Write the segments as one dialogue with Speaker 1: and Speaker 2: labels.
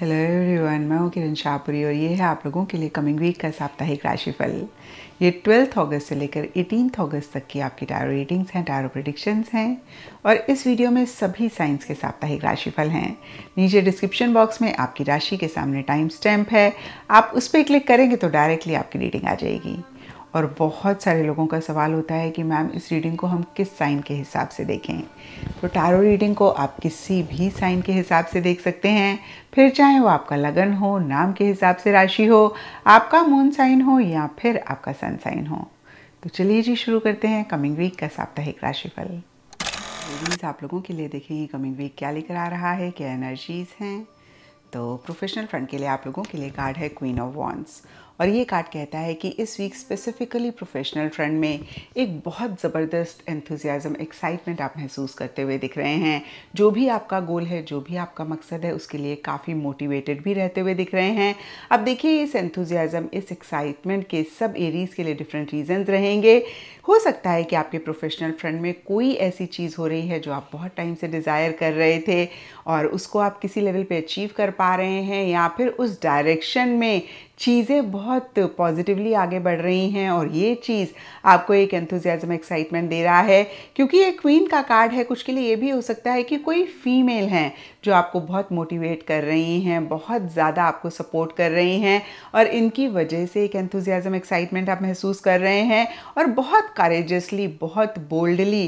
Speaker 1: hello everyone मैं हूँ किरण शाहपुरी और ये है आप लोगों के लिए कमिंग वीक का साप्ताहिक राशिफल ये ट्वेल्थ अगस्त से लेकर एटीन अगस्त तक की आपकी टायरो रेटिंग्स हैं टायरो प्रडिक्शंस हैं और इस वीडियो में सभी साइंस के साप्ताहिक राशिफल हैं नीचे डिस्क्रिप्शन बॉक्स में आपकी राशि के सामने टाइम स्टैम्प है आप उस पर क्लिक करेंगे तो डायरेक्टली आपकी रीडिंग आ जाएगी और बहुत सारे लोगों का सवाल होता है कि मैम इस रीडिंग को हम किस साइन के हिसाब से देखें तो टारो रीडिंग को आप किसी भी साइन के हिसाब से देख सकते हैं फिर चाहे वो आपका लगन हो नाम के हिसाब से राशि हो आपका मून साइन हो या फिर आपका सन साइन हो तो चलिए जी शुरू करते हैं कमिंग वीक का साप्ताहिक राशिफल रीडिंग्स आप लोगों के लिए देखेंगे कमिंग वीक क्या लेकर आ रहा है क्या एनर्जीज हैं तो प्रोफेशनल फ्रंट के लिए आप लोगों के लिए कार्ड है क्वीन ऑफ वॉन्स और ये कार्ड कहता है कि इस वीक स्पेसिफिकली प्रोफेशनल फ्रंट में एक बहुत ज़बरदस्त एंथुजियाज़म एक्साइटमेंट आप महसूस करते हुए दिख रहे हैं जो भी आपका गोल है जो भी आपका मकसद है उसके लिए काफ़ी मोटिवेटेड भी रहते हुए दिख रहे हैं अब देखिए इस एंथुजियाज़म इस एक्साइटमेंट के सब एरीज़ के लिए डिफरेंट रीज़न्स रहेंगे हो सकता है कि आपके प्रोफेशनल फ्रंट में कोई ऐसी चीज़ हो रही है जो आप बहुत टाइम से डिज़ायर कर रहे थे और उसको आप किसी लेवल पे अचीव कर पा रहे हैं या फिर उस डायरेक्शन में चीज़ें बहुत पॉजिटिवली आगे बढ़ रही हैं और ये चीज़ आपको एक एंथुजियाज़म एक्साइटमेंट दे रहा है क्योंकि ये क्वीन का कार्ड है कुछ के लिए ये भी हो सकता है कि कोई फीमेल हैं जो आपको बहुत मोटिवेट कर रही हैं बहुत ज़्यादा आपको सपोर्ट कर रही हैं और इनकी वजह से एक एंथुजियाज़म एक्साइटमेंट आप महसूस कर रहे हैं और बहुत करेजसली बहुत बोल्डली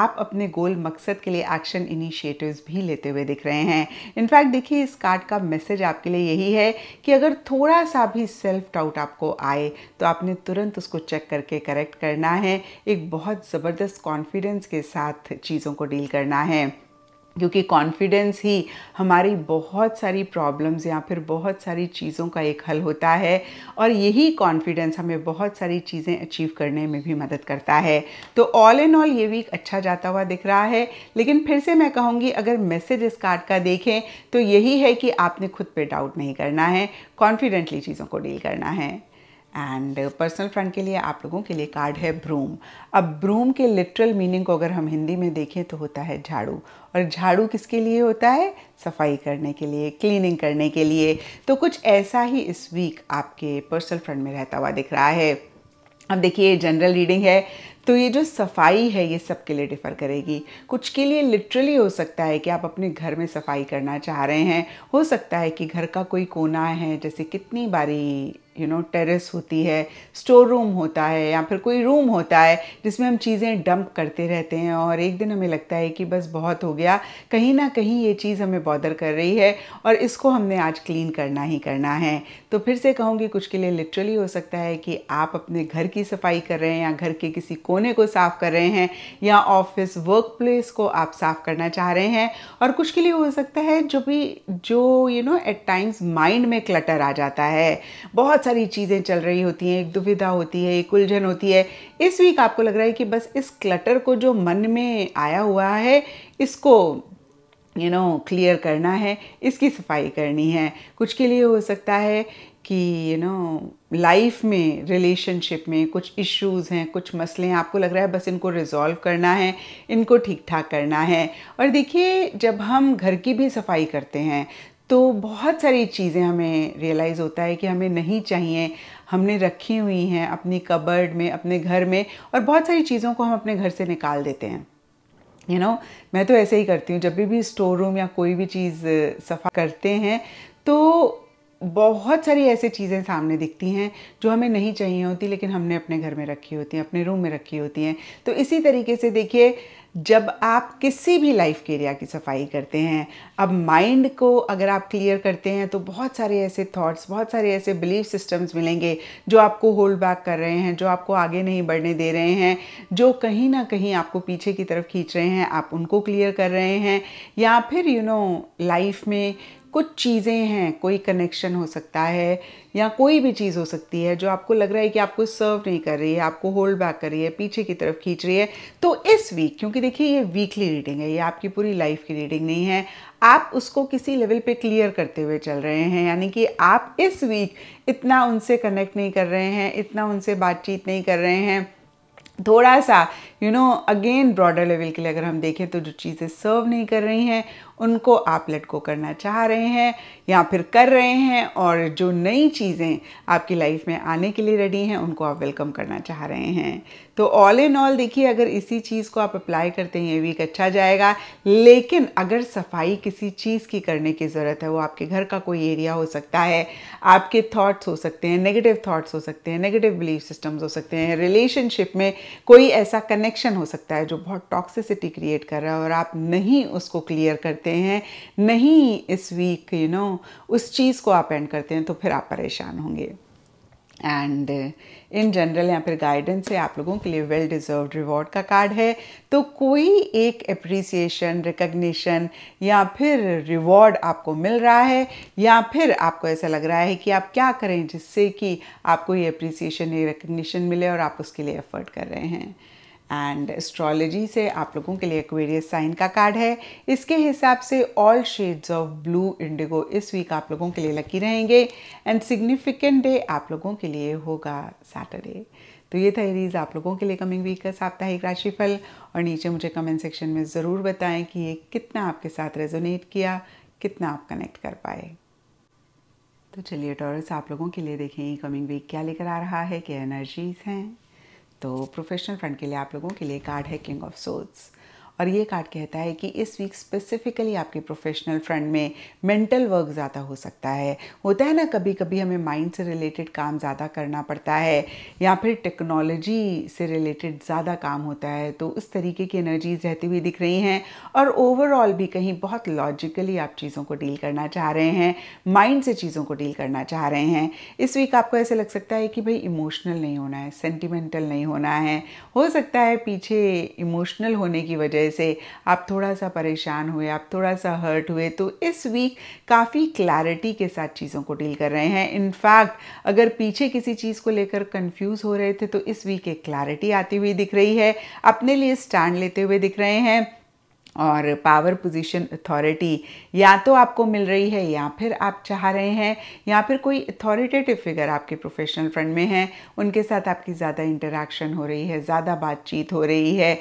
Speaker 1: आप अपने गोल मकसद के लिए एक्शन इनिशिएटिव्स भी लेते हुए दिख रहे हैं इनफैक्ट देखिए इस कार्ड का मैसेज आपके लिए यही है कि अगर थोड़ा सा भी सेल्फ डाउट आपको आए तो आपने तुरंत उसको चेक करके करेक्ट करना है एक बहुत ज़बरदस्त कॉन्फिडेंस के साथ चीज़ों को डील करना है क्योंकि कॉन्फिडेंस ही हमारी बहुत सारी प्रॉब्लम्स या फिर बहुत सारी चीज़ों का एक हल होता है और यही कॉन्फिडेंस हमें बहुत सारी चीज़ें अचीव करने में भी मदद करता है तो ऑल इन ऑल ये वीक अच्छा जाता हुआ दिख रहा है लेकिन फिर से मैं कहूँगी अगर मैसेज इस कार्ड का देखें तो यही है कि आपने खुद पर डाउट नहीं करना है कॉन्फिडेंटली चीज़ों को डील करना है एंड पर्सनल फ्रेंड के लिए आप लोगों के लिए कार्ड है ब्रूम अब ब्रूम के लिटरल मीनिंग को अगर हम हिंदी में देखें तो होता है झाड़ू और झाड़ू किसके लिए होता है सफाई करने के लिए क्लीनिंग करने के लिए तो कुछ ऐसा ही इस वीक आपके पर्सनल फ्रेंड में रहता हुआ दिख रहा है अब देखिए जनरल रीडिंग है तो ये जो सफाई है ये सबके लिए डिफ़र करेगी कुछ के लिए लिटरली हो सकता है कि आप अपने घर में सफाई करना चाह रहे हैं हो सकता है कि घर का कोई कोना है जैसे कितनी बारी यू नो टेरेस होती है स्टोर रूम होता है या फिर कोई रूम होता है जिसमें हम चीज़ें डंप करते रहते हैं और एक दिन हमें लगता है कि बस बहुत हो गया कहीं ना कहीं ये चीज़ हमें बॉदर कर रही है और इसको हमने आज क्लीन करना ही करना है तो फिर से कहूँगी कुछ के लिए लिटरली हो सकता है कि आप अपने घर की सफाई कर रहे हैं या घर के किसी कोने कोने को साफ़ कर रहे हैं या ऑफिस वर्क प्लेस को आप साफ़ करना चाह रहे हैं और कुछ के लिए हो सकता है जो भी जो you know at times mind में क्लटर आ जाता है बहुत सारी चीज़ें चल रही होती हैं एक दुविधा होती है एक उलझन होती है इस वीक आपको लग रहा है कि बस इस क्लटर को जो मन में आया हुआ है इसको यू नो क्लियर करना है इसकी सफाई करनी है कुछ के लिए हो सकता है कि यू नो लाइफ में रिलेशनशिप में कुछ इश्यूज़ हैं कुछ मसले हैं आपको लग रहा है बस इनको रिजॉल्व करना है इनको ठीक ठाक करना है और देखिए जब हम घर की भी सफाई करते हैं तो बहुत सारी चीज़ें हमें रियलाइज़ होता है कि हमें नहीं चाहिए हमने रखी हुई हैं अपनी कबर्ड में अपने घर में और बहुत सारी चीज़ों को हम अपने घर से निकाल देते हैं यू you नो know, मैं तो ऐसे ही करती हूँ जब भी भी स्टोर रूम या कोई भी चीज़ सफ़ा करते हैं तो बहुत सारी ऐसी चीज़ें सामने दिखती हैं जो हमें नहीं चाहिए होती लेकिन हमने अपने घर में रखी होती हैं अपने रूम में रखी होती हैं तो इसी तरीके से देखिए जब आप किसी भी लाइफ के एरिया की सफाई करते हैं अब माइंड को अगर आप क्लियर करते हैं तो बहुत सारे ऐसे थॉट्स बहुत सारे ऐसे बिलीफ सिस्टम्स मिलेंगे जो आपको होल्ड बैक कर रहे हैं जो आपको आगे नहीं बढ़ने दे रहे हैं जो कहीं ना कहीं आपको पीछे की तरफ खींच रहे हैं आप उनको क्लियर कर रहे हैं या फिर यू नो लाइफ में कुछ चीज़ें हैं कोई कनेक्शन हो सकता है या कोई भी चीज़ हो सकती है जो आपको लग रहा है कि आपको सर्व नहीं कर रही है आपको होल्ड बैक कर रही है पीछे की तरफ खींच रही है तो इस वीक क्योंकि देखिए ये वीकली रीडिंग है ये आपकी पूरी लाइफ की रीडिंग नहीं है आप उसको किसी लेवल पे क्लियर करते हुए चल रहे हैं यानी कि आप इस वीक इतना उनसे कनेक्ट नहीं कर रहे हैं इतना उनसे बातचीत नहीं कर रहे हैं थोड़ा सा you know again broader level के लिए अगर हम देखें तो जो चीज़ें सर्व नहीं कर रही हैं उनको आप लटको करना चाह रहे हैं या फिर कर रहे हैं और जो नई चीज़ें आपकी लाइफ में आने के लिए रेडी हैं उनको आप वेलकम करना चाह रहे हैं तो ऑल इन ऑल देखिए अगर इसी चीज़ को आप अप्लाई करते हैं ये वीक अच्छा जाएगा लेकिन अगर सफाई किसी चीज़ की करने की ज़रूरत है वो आपके घर का कोई एरिया हो सकता है आपके थॉट्स हो सकते हैं नेगेटिव थॉट्स हो सकते हैं नेगेटिव बिलीफ सिस्टम्स हो सकते हैं रिलेशनशिप में कोई ऐसा कनेक्शन हो सकता है जो बहुत टॉक्सिसिटी क्रिएट कर रहा है और आप नहीं उसको क्लियर करते हैं नहीं इस week you you know know, उस चीज़ को आप एंड करते हैं तो फिर आप परेशान होंगे एंड इन जनरल यहाँ पर गाइडेंस है आप लोगों के लिए वेल डिज़र्व रिवॉर्ड का कार्ड है तो कोई एक अप्रिसिएशन रिकग्निशन या फिर रिवॉर्ड आपको मिल रहा है या फिर आपको ऐसा लग रहा है कि आप क्या करें जिससे कि आपको ये अप्रिसिएशन ये रिकग्निशन मिले और आप उसके लिए एफर्ट कर रहे हैं एंड एस्ट्रोलॉजी से आप लोगों के लिए एक्वेरियस साइन का कार्ड है इसके हिसाब से all shades of blue indigo इस वीक आप लोगों के लिए लकी रहेंगे एंड सिग्निफिकेंट डे आप लोगों के लिए होगा सैटरडे तो ये था एरीज आप लोगों के लिए कमिंग वीक का साप्ताहिक राशिफल और नीचे मुझे कमेंट सेक्शन में ज़रूर बताएं कि ये कितना आपके साथ रेजोनेट किया कितना आप कनेक्ट कर पाए तो चलिए टॉरस आप लोगों के लिए देखें ये कमिंग वीक क्या लेकर आ रहा है क्या एनर्जीज हैं तो प्रोफेशनल फ्रंट के लिए आप लोगों के लिए कार्ड है किंग ऑफ सोल्स और ये कार्ड कहता है कि इस वीक स्पेसिफिकली आपके प्रोफेशनल फ्रंट में मेंटल वर्क ज़्यादा हो सकता है होता है ना कभी कभी हमें माइंड से रिलेटेड काम ज़्यादा करना पड़ता है या फिर टेक्नोलॉजी से रिलेटेड ज़्यादा काम होता है तो उस तरीके की एनर्जीज रहती हुई दिख रही हैं और ओवरऑल भी कहीं बहुत लॉजिकली आप चीज़ों को डील करना चाह रहे हैं माइंड से चीज़ों को डील करना चाह रहे हैं इस वीक आपको ऐसे लग सकता है कि भाई इमोशनल नहीं होना है सेंटिमेंटल नहीं होना है हो सकता है पीछे इमोशनल होने की वजह से आप थोड़ा सा परेशान हुए आप थोड़ा सा हर्ट हुए तो इस वीक काफ़ी क्लैरिटी के साथ चीज़ों को डील कर रहे हैं इनफैक्ट अगर पीछे किसी चीज़ को लेकर कंफ्यूज हो रहे थे तो इस वीक एक क्लैरिटी आती हुई दिख रही है अपने लिए स्टैंड लेते हुए दिख रहे हैं और पावर पोजीशन अथॉरिटी या तो आपको मिल रही है या फिर आप चाह रहे हैं या फिर कोई अथॉरिटेटिव फिगर आपके प्रोफेशनल फ्रेंड में है उनके साथ आपकी ज़्यादा इंटरेक्शन हो रही है ज़्यादा बातचीत हो रही है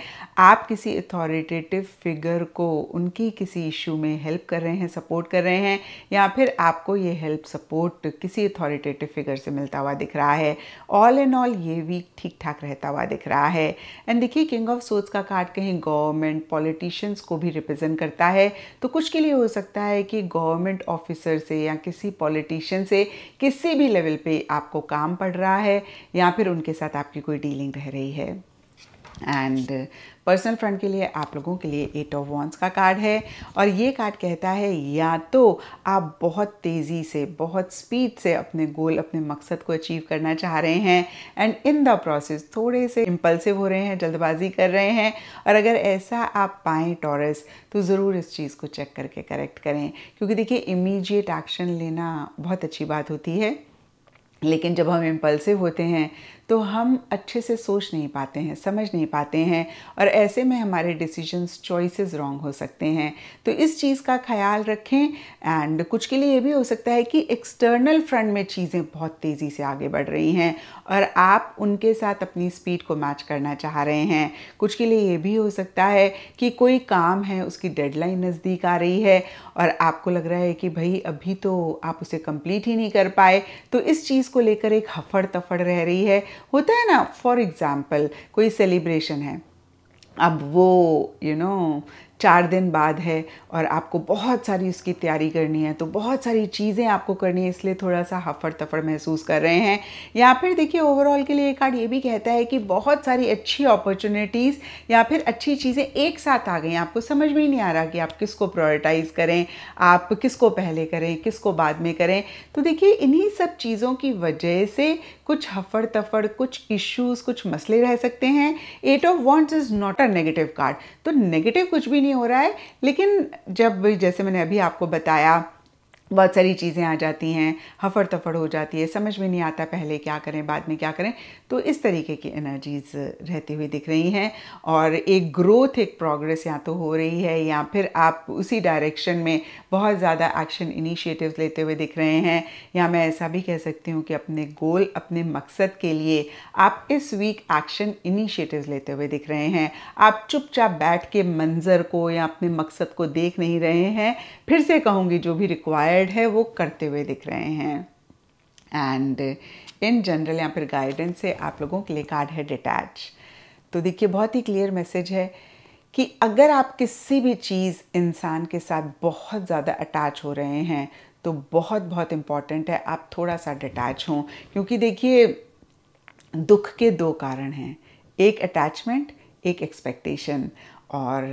Speaker 1: आप किसी अथॉरिटेटिव फिगर को उनकी किसी इशू में हेल्प कर रहे हैं सपोर्ट कर रहे हैं या फिर आपको ये हेल्प सपोर्ट किसी अथॉरिटेटिव फिगर से मिलता हुआ दिख रहा है ऑल एंड ऑल ये वीक ठीक ठाक रहता हुआ दिख रहा है एंड देखिए किंग ऑफ सोच का कार्ड कहीं गवर्नमेंट पॉलिटिशियंस को भी रिप्रेजेंट करता है तो कुछ के लिए हो सकता है कि गवर्नमेंट ऑफिसर से या किसी पॉलिटिशियन से किसी भी लेवल पे आपको काम पड़ रहा है या फिर उनके साथ आपकी कोई डीलिंग रह रही है एंड पर्सनल फ्रंट के लिए आप लोगों के लिए एट ऑफ वॉन्स का कार्ड है और ये कार्ड कहता है या तो आप बहुत तेज़ी से बहुत स्पीड से अपने गोल अपने मकसद को अचीव करना चाह रहे हैं एंड इन द प्रोसेस थोड़े से इम्पल्सिव हो रहे हैं जल्दबाजी कर रहे हैं और अगर ऐसा आप पाएँ टॉरस तो ज़रूर इस चीज़ को चेक करके करेक्ट करें क्योंकि देखिए इमीजिएट एक्शन लेना बहुत अच्छी बात होती है लेकिन जब हम इम्पल्सिव होते हैं तो हम अच्छे से सोच नहीं पाते हैं समझ नहीं पाते हैं और ऐसे में हमारे डिसीजंस चॉइसेस रॉन्ग हो सकते हैं तो इस चीज़ का ख्याल रखें एंड कुछ के लिए ये भी हो सकता है कि एक्सटर्नल फ्रंट में चीज़ें बहुत तेज़ी से आगे बढ़ रही हैं और आप उनके साथ अपनी स्पीड को मैच करना चाह रहे हैं कुछ के लिए ये भी हो सकता है कि कोई काम है उसकी डेडलाइन नज़दीक आ रही है और आपको लग रहा है कि भाई अभी तो आप उसे कंप्लीट ही नहीं कर पाए तो इस चीज़ को लेकर एक हफड़ तफड़ रह रही है होता है ना फॉर एग्ज़ाम्पल कोई सेलिब्रेशन है अब वो यू you नो know, चार दिन बाद है और आपको बहुत सारी उसकी तैयारी करनी है तो बहुत सारी चीज़ें आपको करनी है इसलिए थोड़ा सा हफड़ तफड़ महसूस कर रहे हैं या फिर देखिए ओवरऑल के लिए कार्ड ये भी कहता है कि बहुत सारी अच्छी अपॉर्चुनिटीज़ या फिर अच्छी चीज़ें एक साथ आ गई आपको समझ में ही नहीं आ रहा कि आप किसको प्रायोरिटाइज़ करें आप किसको पहले करें किसको बाद में करें तो देखिए इन्हीं सब चीज़ों की वजह से कुछ हफड़ तफड़ कुछ इश्यूज़ कुछ मसले रह सकते हैं eight of wants is not a negative card तो नेगेटिव कुछ भी नहीं नहीं हो रहा है लेकिन जब जैसे मैंने अभी आपको बताया बहुत सारी चीज़ें आ जाती हैं हफड़ तफड़ हो जाती है समझ में नहीं आता पहले क्या करें बाद में क्या करें तो इस तरीके की एनर्जीज़ रहती हुई दिख रही हैं और एक ग्रोथ एक प्रोग्रेस या तो हो रही है या फिर आप उसी डायरेक्शन में बहुत ज़्यादा एक्शन इनिशिएटिव्स लेते हुए दिख रहे हैं या मैं ऐसा भी कह सकती हूँ कि अपने गोल अपने मकसद के लिए आप इस वीक एक्शन इनिशिएटिव्स लेते हुए दिख रहे हैं आप चुपचाप बैठ के मंज़र को या अपने मकसद को देख नहीं रहे हैं फिर से कहूँगी जो भी रिक्वायर्ड है वो करते हुए दिख रहे हैं एंड इन जनरल या फिर गाइडेंस से आप लोगों के लिए कार्ड है डिटैच तो देखिए बहुत ही क्लियर मैसेज है कि अगर आप किसी भी चीज़ इंसान के साथ बहुत ज़्यादा अटैच हो रहे हैं तो बहुत बहुत इम्पॉर्टेंट है आप थोड़ा सा डिटैच हों क्योंकि देखिए दुख के दो कारण हैं एक अटैचमेंट एक एक्सपेक्टेशन और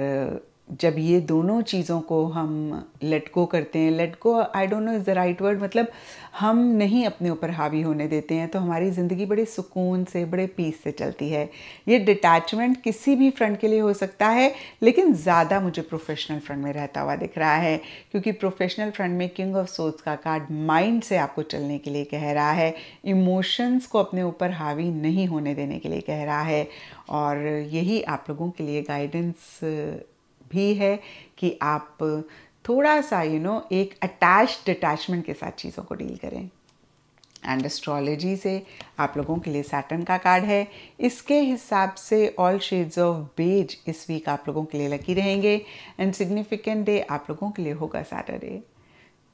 Speaker 1: जब ये दोनों चीज़ों को हम लेट गो करते हैं let go I don't know is the right word मतलब हम नहीं अपने ऊपर हावी होने देते हैं तो हमारी ज़िंदगी बड़े सुकून से बड़े पीस से चलती है ये डिटैचमेंट किसी भी फ्रंट के लिए हो सकता है लेकिन ज़्यादा मुझे प्रोफेशनल फ्रंट में रहता हुआ दिख रहा है क्योंकि प्रोफेशनल फ्रंट में किंग ऑफ सोच का कार्ड माइंड से आपको चलने के लिए कह रहा है इमोशंस को अपने ऊपर हावी नहीं होने देने के लिए कह रहा है और यही आप लोगों के लिए गाइडेंस भी है कि आप थोड़ा सा यू you नो know, एक अटैच्ड अटैचमेंट के साथ चीज़ों को डील करें एंड एस्ट्रोलॉजी से आप लोगों के लिए सैटर्न का कार्ड है इसके हिसाब से ऑल शेड्स ऑफ बेज इस वीक आप लोगों के लिए लकी रहेंगे एंड सिग्निफिकेंट डे आप लोगों के लिए होगा सैटरडे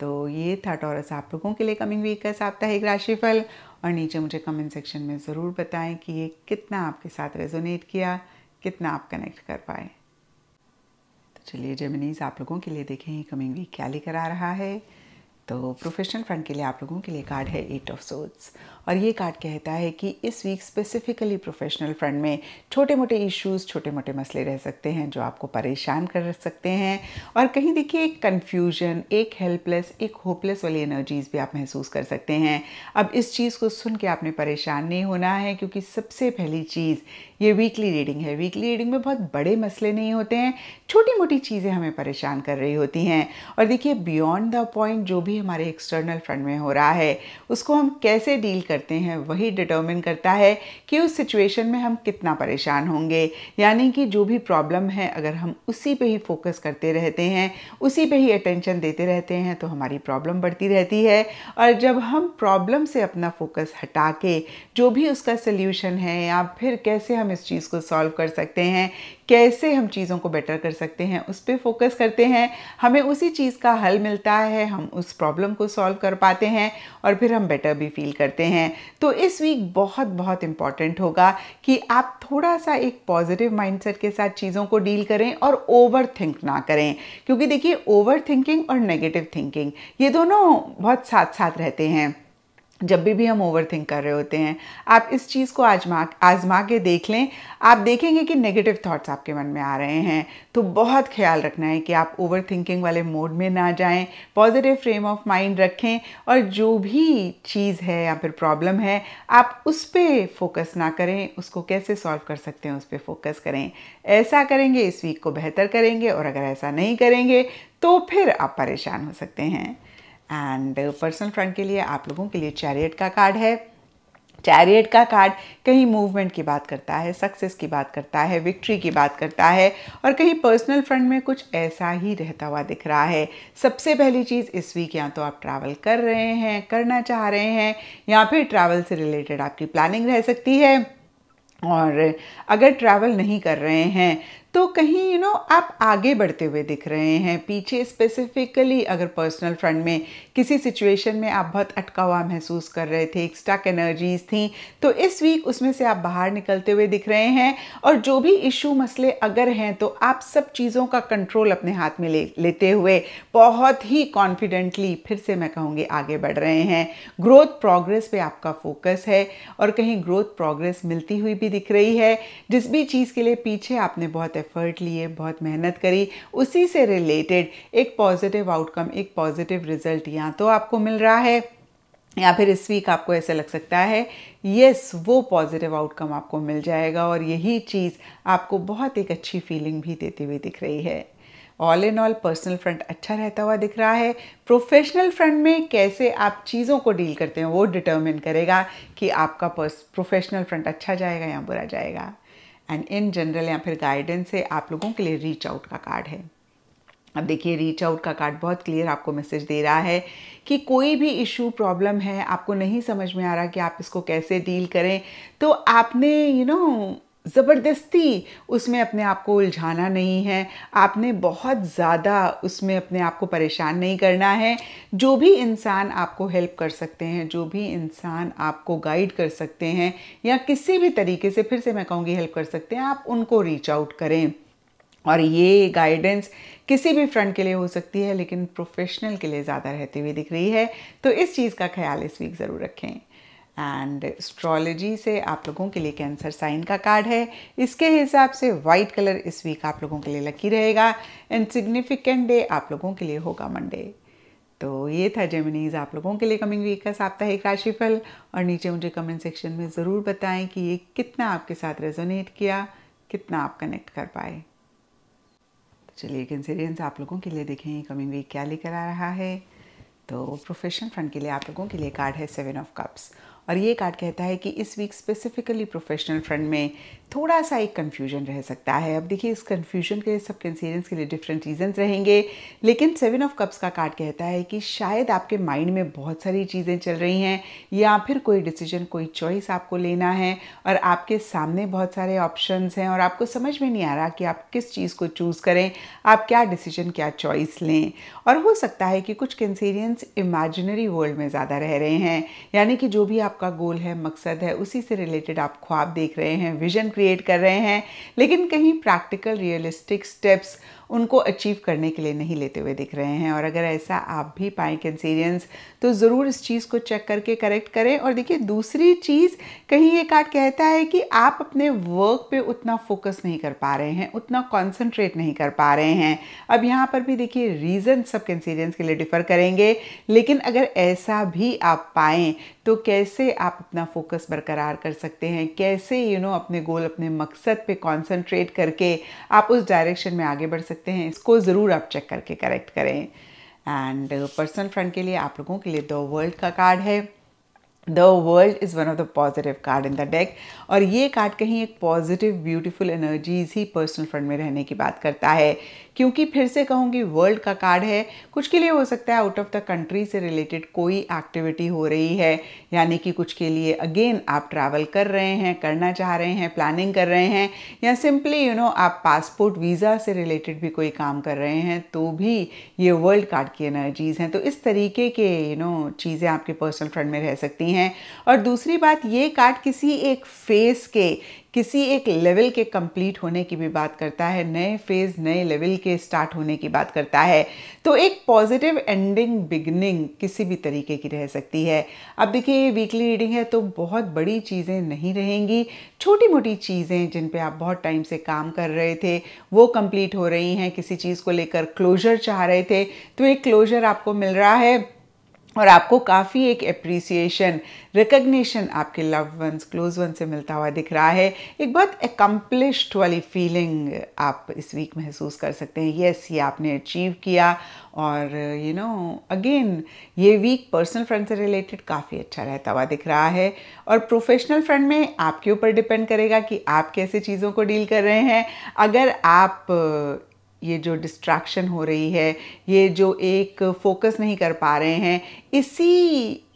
Speaker 1: तो ये था टॉरस आप लोगों के लिए कमिंग वीक का साप्ताहिक राशिफल और नीचे मुझे कमेंट सेक्शन में ज़रूर बताएं कि ये कितना आपके साथ रेजोनेट किया कितना आप कनेक्ट कर पाएँ तो चलिए जेमिनीज आप लोगों के लिए देखें कमिंग वीक क्या लेकर आ रहा है तो प्रोफेशनल फ्रंट के लिए आप लोगों के लिए कार्ड है एट ऑफ सोट्स और ये कार्ड कहता है कि इस वीक स्पेसिफिकली प्रोफेशनल फ्रंट में छोटे मोटे इश्यूज छोटे मोटे मसले रह सकते हैं जो आपको परेशान कर सकते हैं और कहीं देखिए एक कन्फ्यूजन एक हेल्पलेस एक होपलेस वाली एनर्जीज भी आप महसूस कर सकते हैं अब इस चीज़ को सुन के आपने परेशान नहीं होना है क्योंकि सबसे पहली चीज़ ये वीकली रीडिंग है वीकली रीडिंग में बहुत बड़े मसले नहीं होते हैं छोटी मोटी चीज़ें हमें परेशान कर रही होती हैं और देखिए बियॉन्ड द पॉइंट जो भी हमारे एक्सटर्नल फ्रंट में हो रहा है उसको हम कैसे डील करते हैं वही डिटर्मिन करता है कि उस सिचुएशन में हम कितना परेशान होंगे यानी कि जो भी प्रॉब्लम है अगर हम उसी पे ही फोकस करते रहते हैं उसी पे ही अटेंशन देते रहते हैं तो हमारी प्रॉब्लम बढ़ती रहती है और जब हम प्रॉब्लम से अपना फोकस हटा के जो भी उसका सल्यूशन है या फिर कैसे हम इस चीज़ को सॉल्व कर सकते हैं कैसे हम चीज़ों को बेटर कर सकते हैं उस पर फोकस करते हैं हमें उसी चीज़ का हल मिलता है हम उस प्रॉब्लम को सॉल्व कर पाते हैं और फिर हम बेटर भी फील करते हैं तो इस वीक बहुत बहुत इम्पॉर्टेंट होगा कि आप थोड़ा सा एक पॉजिटिव माइंडसेट के साथ चीज़ों को डील करें और ओवर थिंक ना करें क्योंकि देखिए ओवर थिंकिंग और नेगेटिव थिंकिंग ये दोनों बहुत साथ साथ रहते हैं जब भी भी हम ओवर थिंक कर रहे होते हैं आप इस चीज़ को आजमा आजमा के देख लें आप देखेंगे कि नेगेटिव थॉट्स आपके मन में आ रहे हैं तो बहुत ख्याल रखना है कि आप ओवर थिंकिंग वाले मोड में ना जाएं पॉजिटिव फ्रेम ऑफ माइंड रखें और जो भी चीज़ है या फिर प्रॉब्लम है आप उस पर फोकस ना करें उसको कैसे सॉल्व कर सकते हैं उस पर फोकस करें ऐसा करेंगे इस वीक को बेहतर करेंगे और अगर ऐसा नहीं करेंगे तो फिर आप परेशान हो सकते हैं एंड पर्सनल फ्रंट के लिए आप लोगों के लिए चैरियट का कार्ड है चैरियट का कार्ड कहीं मूवमेंट की बात करता है सक्सेस की बात करता है विक्ट्री की बात करता है और कहीं पर्सनल फ्रंट में कुछ ऐसा ही रहता हुआ दिख रहा है सबसे पहली चीज़ इस वीक या तो आप ट्रैवल कर रहे हैं करना चाह रहे हैं या फिर ट्रैवल से रिलेटेड आपकी प्लानिंग रह सकती है और अगर ट्रैवल नहीं कर रहे हैं तो कहीं यू you नो know, आप आगे बढ़ते हुए दिख रहे हैं पीछे स्पेसिफिकली अगर पर्सनल फ्रंट में किसी सिचुएशन में आप बहुत अटका हुआ महसूस कर रहे थे एक स्टक एनर्जीज थी तो इस वीक उसमें से आप बाहर निकलते हुए दिख रहे हैं और जो भी इशू मसले अगर हैं तो आप सब चीज़ों का कंट्रोल अपने हाथ में ले लेते हुए बहुत ही कॉन्फिडेंटली फिर से मैं कहूँगी आगे बढ़ रहे हैं ग्रोथ प्रोग्रेस पे आपका फोकस है और कहीं ग्रोथ प्रोग्रेस मिलती हुई भी दिख रही है जिस भी चीज़ के लिए पीछे आपने बहुत एफ़र्ट लिए बहुत मेहनत करी उसी से रिलेटेड एक पॉजिटिव आउटकम एक पॉजिटिव रिजल्ट यहाँ तो आपको मिल रहा है या फिर इस वीक आपको ऐसा लग सकता है यस yes, वो पॉजिटिव आउटकम आपको मिल जाएगा और यही चीज़ आपको बहुत एक अच्छी फीलिंग भी देती हुई दिख रही है all in all personal front अच्छा रहता हुआ दिख रहा है प्रोफेशनल फ्रंट में कैसे आप चीज़ों को डील करते हैं वो डिटर्मिन करेगा कि आपका पर्स प्रोफेशनल फ्रंट अच्छा जाएगा या बुरा जाएगा एंड इन जनरल या फिर गाइडेंस है आप लोगों के लिए रीच आउट का कार्ड है अब देखिए रीच आउट का कार्ड बहुत क्लियर आपको मैसेज दे रहा है कि कोई भी इशू प्रॉब्लम है आपको नहीं समझ में आ रहा कि आप इसको कैसे डील करें तो आपने यू you नो know, ज़बरदस्ती उसमें अपने आप को उलझाना नहीं है आपने बहुत ज़्यादा उसमें अपने आप को परेशान नहीं करना है जो भी इंसान आपको हेल्प कर सकते हैं जो भी इंसान आपको गाइड कर सकते हैं या किसी भी तरीके से फिर से मैं कहूँगी हेल्प कर सकते हैं आप उनको रीच आउट करें और ये गाइडेंस किसी भी फ्रंट के लिए हो सकती है लेकिन प्रोफेशनल के लिए ज़्यादा रहती हुई दिख रही है तो इस चीज़ का ख्याल इस वीक ज़रूर रखें एंड एस्ट्रोलॉजी से आप लोगों के लिए कैंसर साइन का कार्ड है इसके हिसाब से वाइट कलर इस वीक आप लोगों के लिए लकी रहेगा एंड सिग्निफिकेंट डे आप लोगों के लिए होगा मंडे तो ये था जेमिनीज आप लोगों के लिए कमिंग वीक का साप्ताहिक राशिफल और नीचे मुझे कमेंट सेक्शन में ज़रूर बताएं कि ये कितना आपके साथ रेजोनेट किया कितना आप कनेक्ट कर पाए तो चलिए कंसिडियंस आप लोगों के लिए देखें कमिंग वीक क्या लेकर आ रहा है तो प्रोफेशनल फ्रंट के लिए आप लोगों के लिए कार्ड है सेवन ऑफ कप्स और ये कार्ड कहता है कि इस वीक स्पेसिफिकली प्रोफेशनल फ्रंट में थोड़ा सा एक कन्फ्यूजन रह सकता है अब देखिए इस कन्फ्यूजन के सब कंसीडेंस के लिए डिफरेंट रीजंस रहेंगे लेकिन सेवन ऑफ कप्स का कार्ड कहता है कि शायद आपके माइंड में बहुत सारी चीज़ें चल रही हैं या फिर कोई डिसीजन कोई चॉइस आपको लेना है और आपके सामने बहुत सारे ऑप्शन हैं और आपको समझ में नहीं आ रहा कि आप किस चीज़ को चूज़ करें आप क्या डिसीजन क्या चॉइस लें और हो सकता है कि कुछ कंसीरियंस इमेजिनरी वर्ल्ड में ज़्यादा रह रहे हैं यानी कि जो भी आप आपका गोल है मकसद है उसी से रिलेटेड आप ख्वाब देख रहे हैं विजन क्रिएट कर रहे हैं लेकिन कहीं प्रैक्टिकल रियलिस्टिक स्टेप्स उनको अचीव करने के लिए नहीं लेते हुए दिख रहे हैं और अगर ऐसा आप भी पाएँ कैंसेरियंस तो ज़रूर इस चीज़ को चेक करके करेक्ट करें और देखिए दूसरी चीज़ कहीं ये कार्ड कहता है कि आप अपने वर्क पे उतना फोकस नहीं कर पा रहे हैं उतना कॉन्सेंट्रेट नहीं कर पा रहे हैं अब यहाँ पर भी देखिए रीज़न सब कैंसेरियंस के लिए डिफ़र करेंगे लेकिन अगर ऐसा भी आप पाएँ तो कैसे आप अपना फोकस बरकरार कर सकते हैं कैसे यू you नो know, अपने गोल अपने मकसद पे कॉन्सेंट्रेट करके आप उस डायरेक्शन में आगे बढ़ सकते सकते हैं इसको ज़रूर आप चेक करके करेक्ट करें एंड पर्सनल फ्रेंड के लिए आप लोगों के लिए द वर्ल्ड का कार्ड है the world is one of the positive card in the deck और ये कार्ड कहीं एक पॉजिटिव ब्यूटीफुल एनर्जीज ही पर्सनल फ्रेंड में रहने की बात करता है क्योंकि फिर से कहूँगी वर्ल्ड का कार्ड है कुछ के लिए हो सकता है आउट ऑफ द कंट्री से रिलेटेड कोई एक्टिविटी हो रही है यानी कि कुछ के लिए अगेन आप ट्रैवल कर रहे हैं करना चाह रहे हैं प्लानिंग कर रहे हैं या सिंपली यू नो आप पासपोर्ट वीज़ा से रिलेटेड भी कोई काम कर रहे हैं तो भी ये वर्ल्ड कार्ड की एनर्जीज़ हैं तो इस तरीके के यू नो चीज़ें आपके पर्सनल फ्रेंड में रह सकती हैं और दूसरी बात ये कार्ड किसी एक फेस के किसी एक लेवल के कंप्लीट होने की भी बात करता है नए फेज नए लेवल के स्टार्ट होने की बात करता है तो एक पॉजिटिव एंडिंग बिगनिंग किसी भी तरीके की रह सकती है अब देखिए ये वीकली रीडिंग है तो बहुत बड़ी चीज़ें नहीं रहेंगी छोटी मोटी चीज़ें जिन पे आप बहुत टाइम से काम कर रहे थे वो कंप्लीट हो रही हैं किसी चीज़ को लेकर क्लोजर चाह रहे थे तो एक क्लोजर आपको मिल रहा है और आपको काफ़ी एक अप्रिसिएशन रिकग्निशन आपके लव वंस क्लोज वन से मिलता हुआ दिख रहा है एक बहुत एकम्प्लिश्ड वाली फीलिंग आप इस वीक महसूस कर सकते हैं यस ये आपने अचीव किया और यू नो अगेन ये वीक पर्सनल फ्रेंड से रिलेटेड काफ़ी अच्छा रहता हुआ दिख रहा है और प्रोफेशनल फ्रेंड में आपके ऊपर डिपेंड करेगा कि आप कैसे चीज़ों को डील कर रहे हैं अगर आप ये जो डिस्ट्रैक्शन हो रही है ये जो एक फोकस नहीं कर पा रहे हैं इसी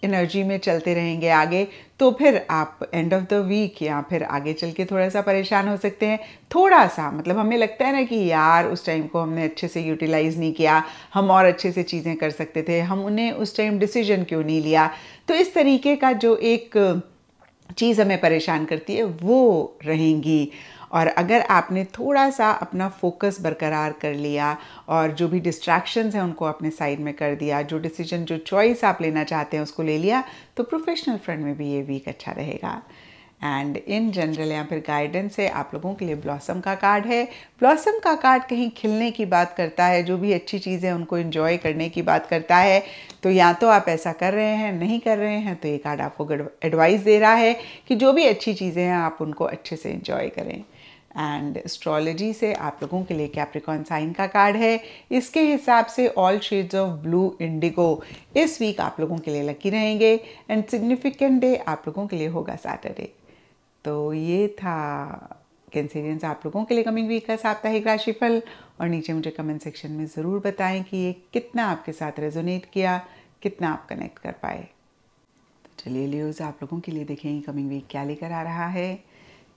Speaker 1: एनर्जी में चलते रहेंगे आगे तो फिर आप एंड ऑफ द वीक या फिर आगे चल के थोड़ा सा परेशान हो सकते हैं थोड़ा सा मतलब हमें लगता है ना कि यार उस टाइम को हमने अच्छे से यूटिलाइज़ नहीं किया हम और अच्छे से चीज़ें कर सकते थे हम उन्हें उस टाइम डिसीजन क्यों नहीं लिया तो इस तरीके का जो एक चीज़ हमें परेशान करती है वो रहेंगी और अगर आपने थोड़ा सा अपना फोकस बरकरार कर लिया और जो भी डिस्ट्रैक्शंस हैं उनको अपने साइड में कर दिया जो डिसीजन जो चॉइस आप लेना चाहते हैं उसको ले लिया तो प्रोफेशनल फ्रंट में भी ये वीक अच्छा रहेगा एंड इन जनरल या फिर गाइडेंस है आप लोगों के लिए ब्लॉसम का कार्ड है ब्लॉसम का कार्ड कहीं खिलने की बात करता है जो भी अच्छी चीज़ें उनको इन्जॉय करने की बात करता है तो या तो आप ऐसा कर रहे हैं नहीं कर रहे हैं तो ये कार्ड आपको एडवाइस दे रहा है कि जो भी अच्छी चीज़ें हैं आप उनको अच्छे से इन्जॉय करें एंड एस्ट्रोलॉजी से आप लोगों के लिए कैप्रिकॉन साइन का कार्ड है इसके हिसाब से all shades of blue indigo इस वीक आप लोगों के लिए लकी रहेंगे एंड सिग्निफिकेंट डे आप लोगों के लिए होगा सैटरडे तो ये था कैंसेरियंस आप लोगों के लिए कमिंग वीक का साप्ताहिक राशिफल और नीचे मुझे कमेंट सेक्शन में ज़रूर बताएं कि ये कितना आपके साथ रेजोनेट किया कितना आप कनेक्ट कर पाए तो चलिए लियोज आप लोगों के लिए देखेंगे कमिंग वीक क्या लेकर आ रहा है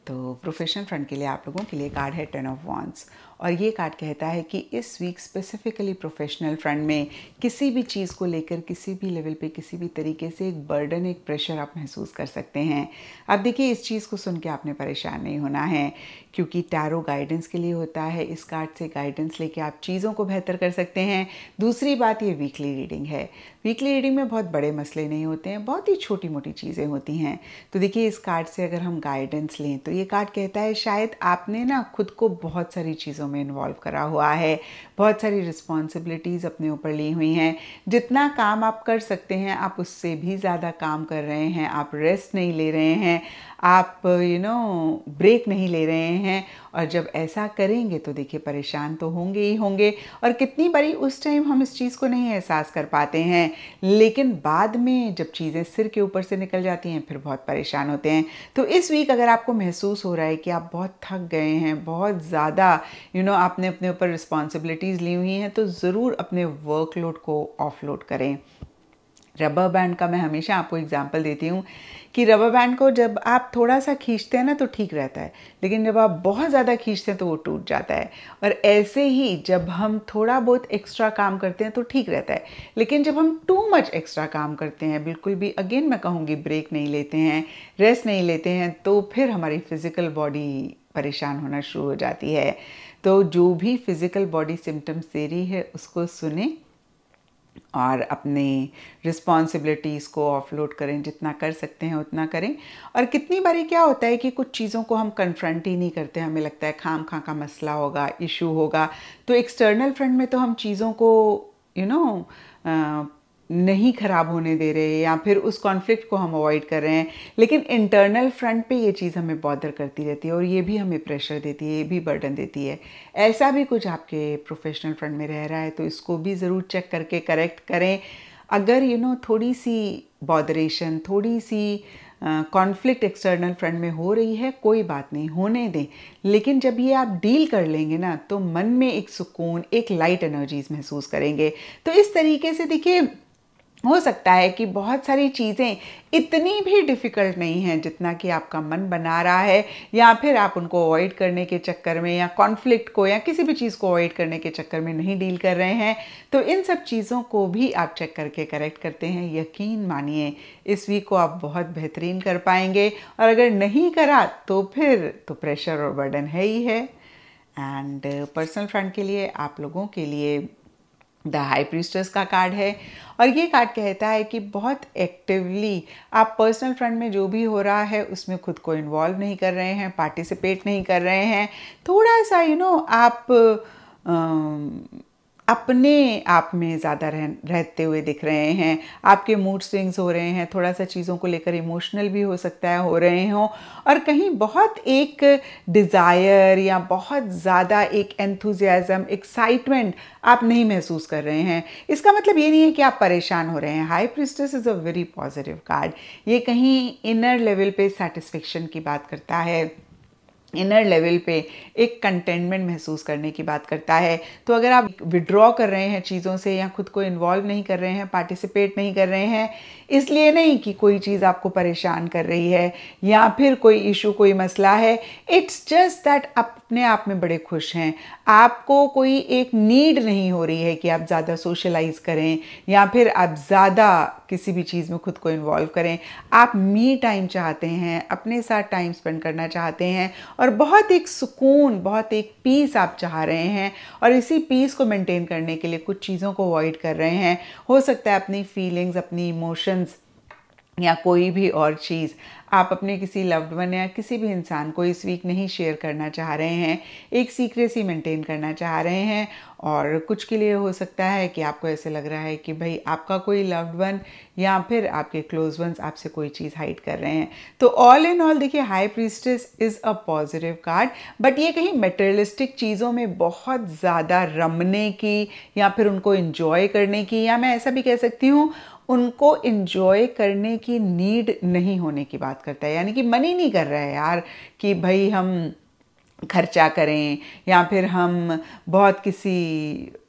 Speaker 1: तो प्रोफेशनल फ्रंट के लिए आप लोगों के लिए कार्ड है टेन ऑफ वॉन्स और ये कार्ड कहता है कि इस वीक स्पेसिफिकली प्रोफेशनल फ्रंट में किसी भी चीज़ को लेकर किसी भी लेवल पे किसी भी तरीके से एक बर्डन एक प्रेशर आप महसूस कर सकते हैं अब देखिए इस चीज़ को सुन के आपने परेशान नहीं होना है क्योंकि टैरो गाइडेंस के लिए होता है इस कार्ड से गाइडेंस लेके आप चीज़ों को बेहतर कर सकते हैं दूसरी बात ये वीकली रीडिंग है वीकली रीडिंग में बहुत बड़े मसले नहीं होते हैं बहुत ही छोटी मोटी चीज़ें होती हैं तो देखिए इस कार्ड से अगर हम गाइडेंस लें तो ये कार्ड कहता है शायद आपने ना खुद को बहुत सारी चीज़ों में इन्वॉल्व करा हुआ है बहुत सारी रिस्पॉन्सिबिलिटीज़ अपने ऊपर ली हुई हैं जितना काम आप कर सकते हैं आप उससे भी ज़्यादा काम कर रहे हैं आप रेस्ट नहीं ले रहे हैं आप यू नो ब्रेक नहीं ले रहे हैं और जब ऐसा करेंगे तो देखिए परेशान तो होंगे ही होंगे और कितनी बारी उस टाइम हम इस चीज़ को नहीं एहसास कर पाते हैं लेकिन बाद में जब चीज़ें सिर के ऊपर से निकल जाती हैं फिर बहुत परेशान होते हैं तो इस वीक अगर आपको महसूस हो रहा है कि आप बहुत थक गए हैं बहुत ज़्यादा यू नो आपने अपने ऊपर रिस्पॉन्सिबिलिटीज़ ली हुई हैं तो ज़रूर अपने वर्कलोड को ऑफलोड करें रबर बैंड का मैं हमेशा आपको एग्जाम्पल देती हूँ कि रबर बैंड को जब आप थोड़ा सा खींचते हैं ना तो ठीक रहता है लेकिन जब आप बहुत ज़्यादा खींचते हैं तो वो टूट जाता है और ऐसे ही जब हम थोड़ा बहुत एक्स्ट्रा काम करते हैं तो ठीक रहता है लेकिन जब हम टू मच एक्स्ट्रा काम करते हैं बिल्कुल भी अगेन मैं कहूँगी ब्रेक नहीं लेते हैं रेस्ट नहीं लेते हैं तो फिर हमारी फिज़िकल बॉडी परेशान होना शुरू हो जाती है तो जो भी फिज़िकल बॉडी सिम्टम्स दे रही है उसको सुने और अपने रिस्पॉन्सिबिलिटीज़ को ऑफलोड करें जितना कर सकते हैं उतना करें और कितनी बारी क्या होता है कि कुछ चीज़ों को हम कन्फ्रंट ही नहीं करते हमें लगता है खाम खां का मसला होगा इशू होगा तो एक्सटर्नल फ्रंट में तो हम चीज़ों को यू you नो know, नहीं ख़राब होने दे रहे या फिर उस कॉन्फ्लिक्ट को हम अवॉइड कर रहे हैं लेकिन इंटरनल फ्रंट पे ये चीज़ हमें बॉदर करती रहती है और ये भी हमें प्रेशर देती है ये भी बर्डन देती है ऐसा भी कुछ आपके प्रोफेशनल फ्रंट में रह रहा है तो इसको भी ज़रूर चेक करके करेक्ट करें अगर यू you नो know, थोड़ी सी बॉदरेशन थोड़ी सी कॉन्फ्लिक्ट एक्सटर्नल फ्रंट में हो रही है कोई बात नहीं होने दें लेकिन जब ये आप डील कर लेंगे ना तो मन में एक सुकून एक लाइट एनर्जीज महसूस करेंगे तो इस तरीके से देखिए हो सकता है कि बहुत सारी चीज़ें इतनी भी डिफ़िकल्ट नहीं हैं जितना कि आपका मन बना रहा है या फिर आप उनको अवॉइड करने के चक्कर में या कॉन्फ्लिक्ट को या किसी भी चीज़ को अवॉइड करने के चक्कर में नहीं डील कर रहे हैं तो इन सब चीज़ों को भी आप चेक करके करेक्ट करते हैं यकीन मानिए इस वीक को आप बहुत बेहतरीन कर पाएंगे और अगर नहीं करा तो फिर तो प्रेशर और बर्डन है ही है एंड पर्सनल फ्रेंड के लिए आप लोगों के लिए द हाई प्रिस्टर्स का कार्ड है और ये कार्ड कहता है कि बहुत एक्टिवली आप पर्सनल फ्रंट में जो भी हो रहा है उसमें खुद को इन्वॉल्व नहीं कर रहे हैं पार्टिसिपेट नहीं कर रहे हैं थोड़ा सा यू you नो know, आप अपने आप में ज़्यादा रह रहते हुए दिख रहे हैं आपके मूड स्विंग्स हो रहे हैं थोड़ा सा चीज़ों को लेकर इमोशनल भी हो सकता है हो रहे हों और कहीं बहुत एक डिज़ायर या बहुत ज़्यादा एक एंथुजियाज़म एक्साइटमेंट आप नहीं महसूस कर रहे हैं इसका मतलब ये नहीं है कि आप परेशान हो रहे हैं high priestess is a very positive card ये कहीं इनर लेवल पे सेटिस्फेक्शन की बात करता है इनर लेवल पे एक कंटेनमेंट महसूस करने की बात करता है तो अगर आप विड्रॉ कर रहे हैं चीज़ों से या खुद को इन्वॉल्व नहीं कर रहे हैं पार्टिसिपेट नहीं कर रहे हैं इसलिए नहीं कि कोई चीज़ आपको परेशान कर रही है या फिर कोई इशू कोई मसला है इट्स जस्ट दैट आप अपने आप में बड़े खुश हैं आपको कोई एक नीड नहीं हो रही है कि आप ज़्यादा सोशलाइज करें या फिर आप ज़्यादा किसी भी चीज़ में खुद को इन्वॉल्व करें आप मी टाइम चाहते हैं अपने साथ टाइम स्पेंड करना चाहते हैं और बहुत एक सुकून बहुत एक पीस आप चाह रहे हैं और इसी पीस को मेंटेन करने के लिए कुछ चीज़ों को अवॉइड कर रहे हैं हो सकता है अपनी फीलिंग्स अपनी इमोशंस या कोई भी और चीज़ आप अपने किसी लव्ड वन या किसी भी इंसान को इस वीक नहीं शेयर करना चाह रहे हैं एक सीक्रेसी मेंटेन करना चाह रहे हैं और कुछ के लिए हो सकता है कि आपको ऐसे लग रहा है कि भाई आपका कोई लव्ड वन या फिर आपके क्लोज वंस आपसे कोई चीज़ हाइड कर रहे हैं तो ऑल इन ऑल देखिए high priestess is a positive card but ये कहीं मेटेरियलिस्टिक चीज़ों में बहुत ज़्यादा रमने की या फिर उनको इन्जॉय करने की या मैं ऐसा भी कह सकती हूँ उनको इन्जॉय करने की नीड नहीं होने की बात करता है यानी कि मन ही नहीं कर रहा है यार कि भाई हम खर्चा करें या फिर हम बहुत किसी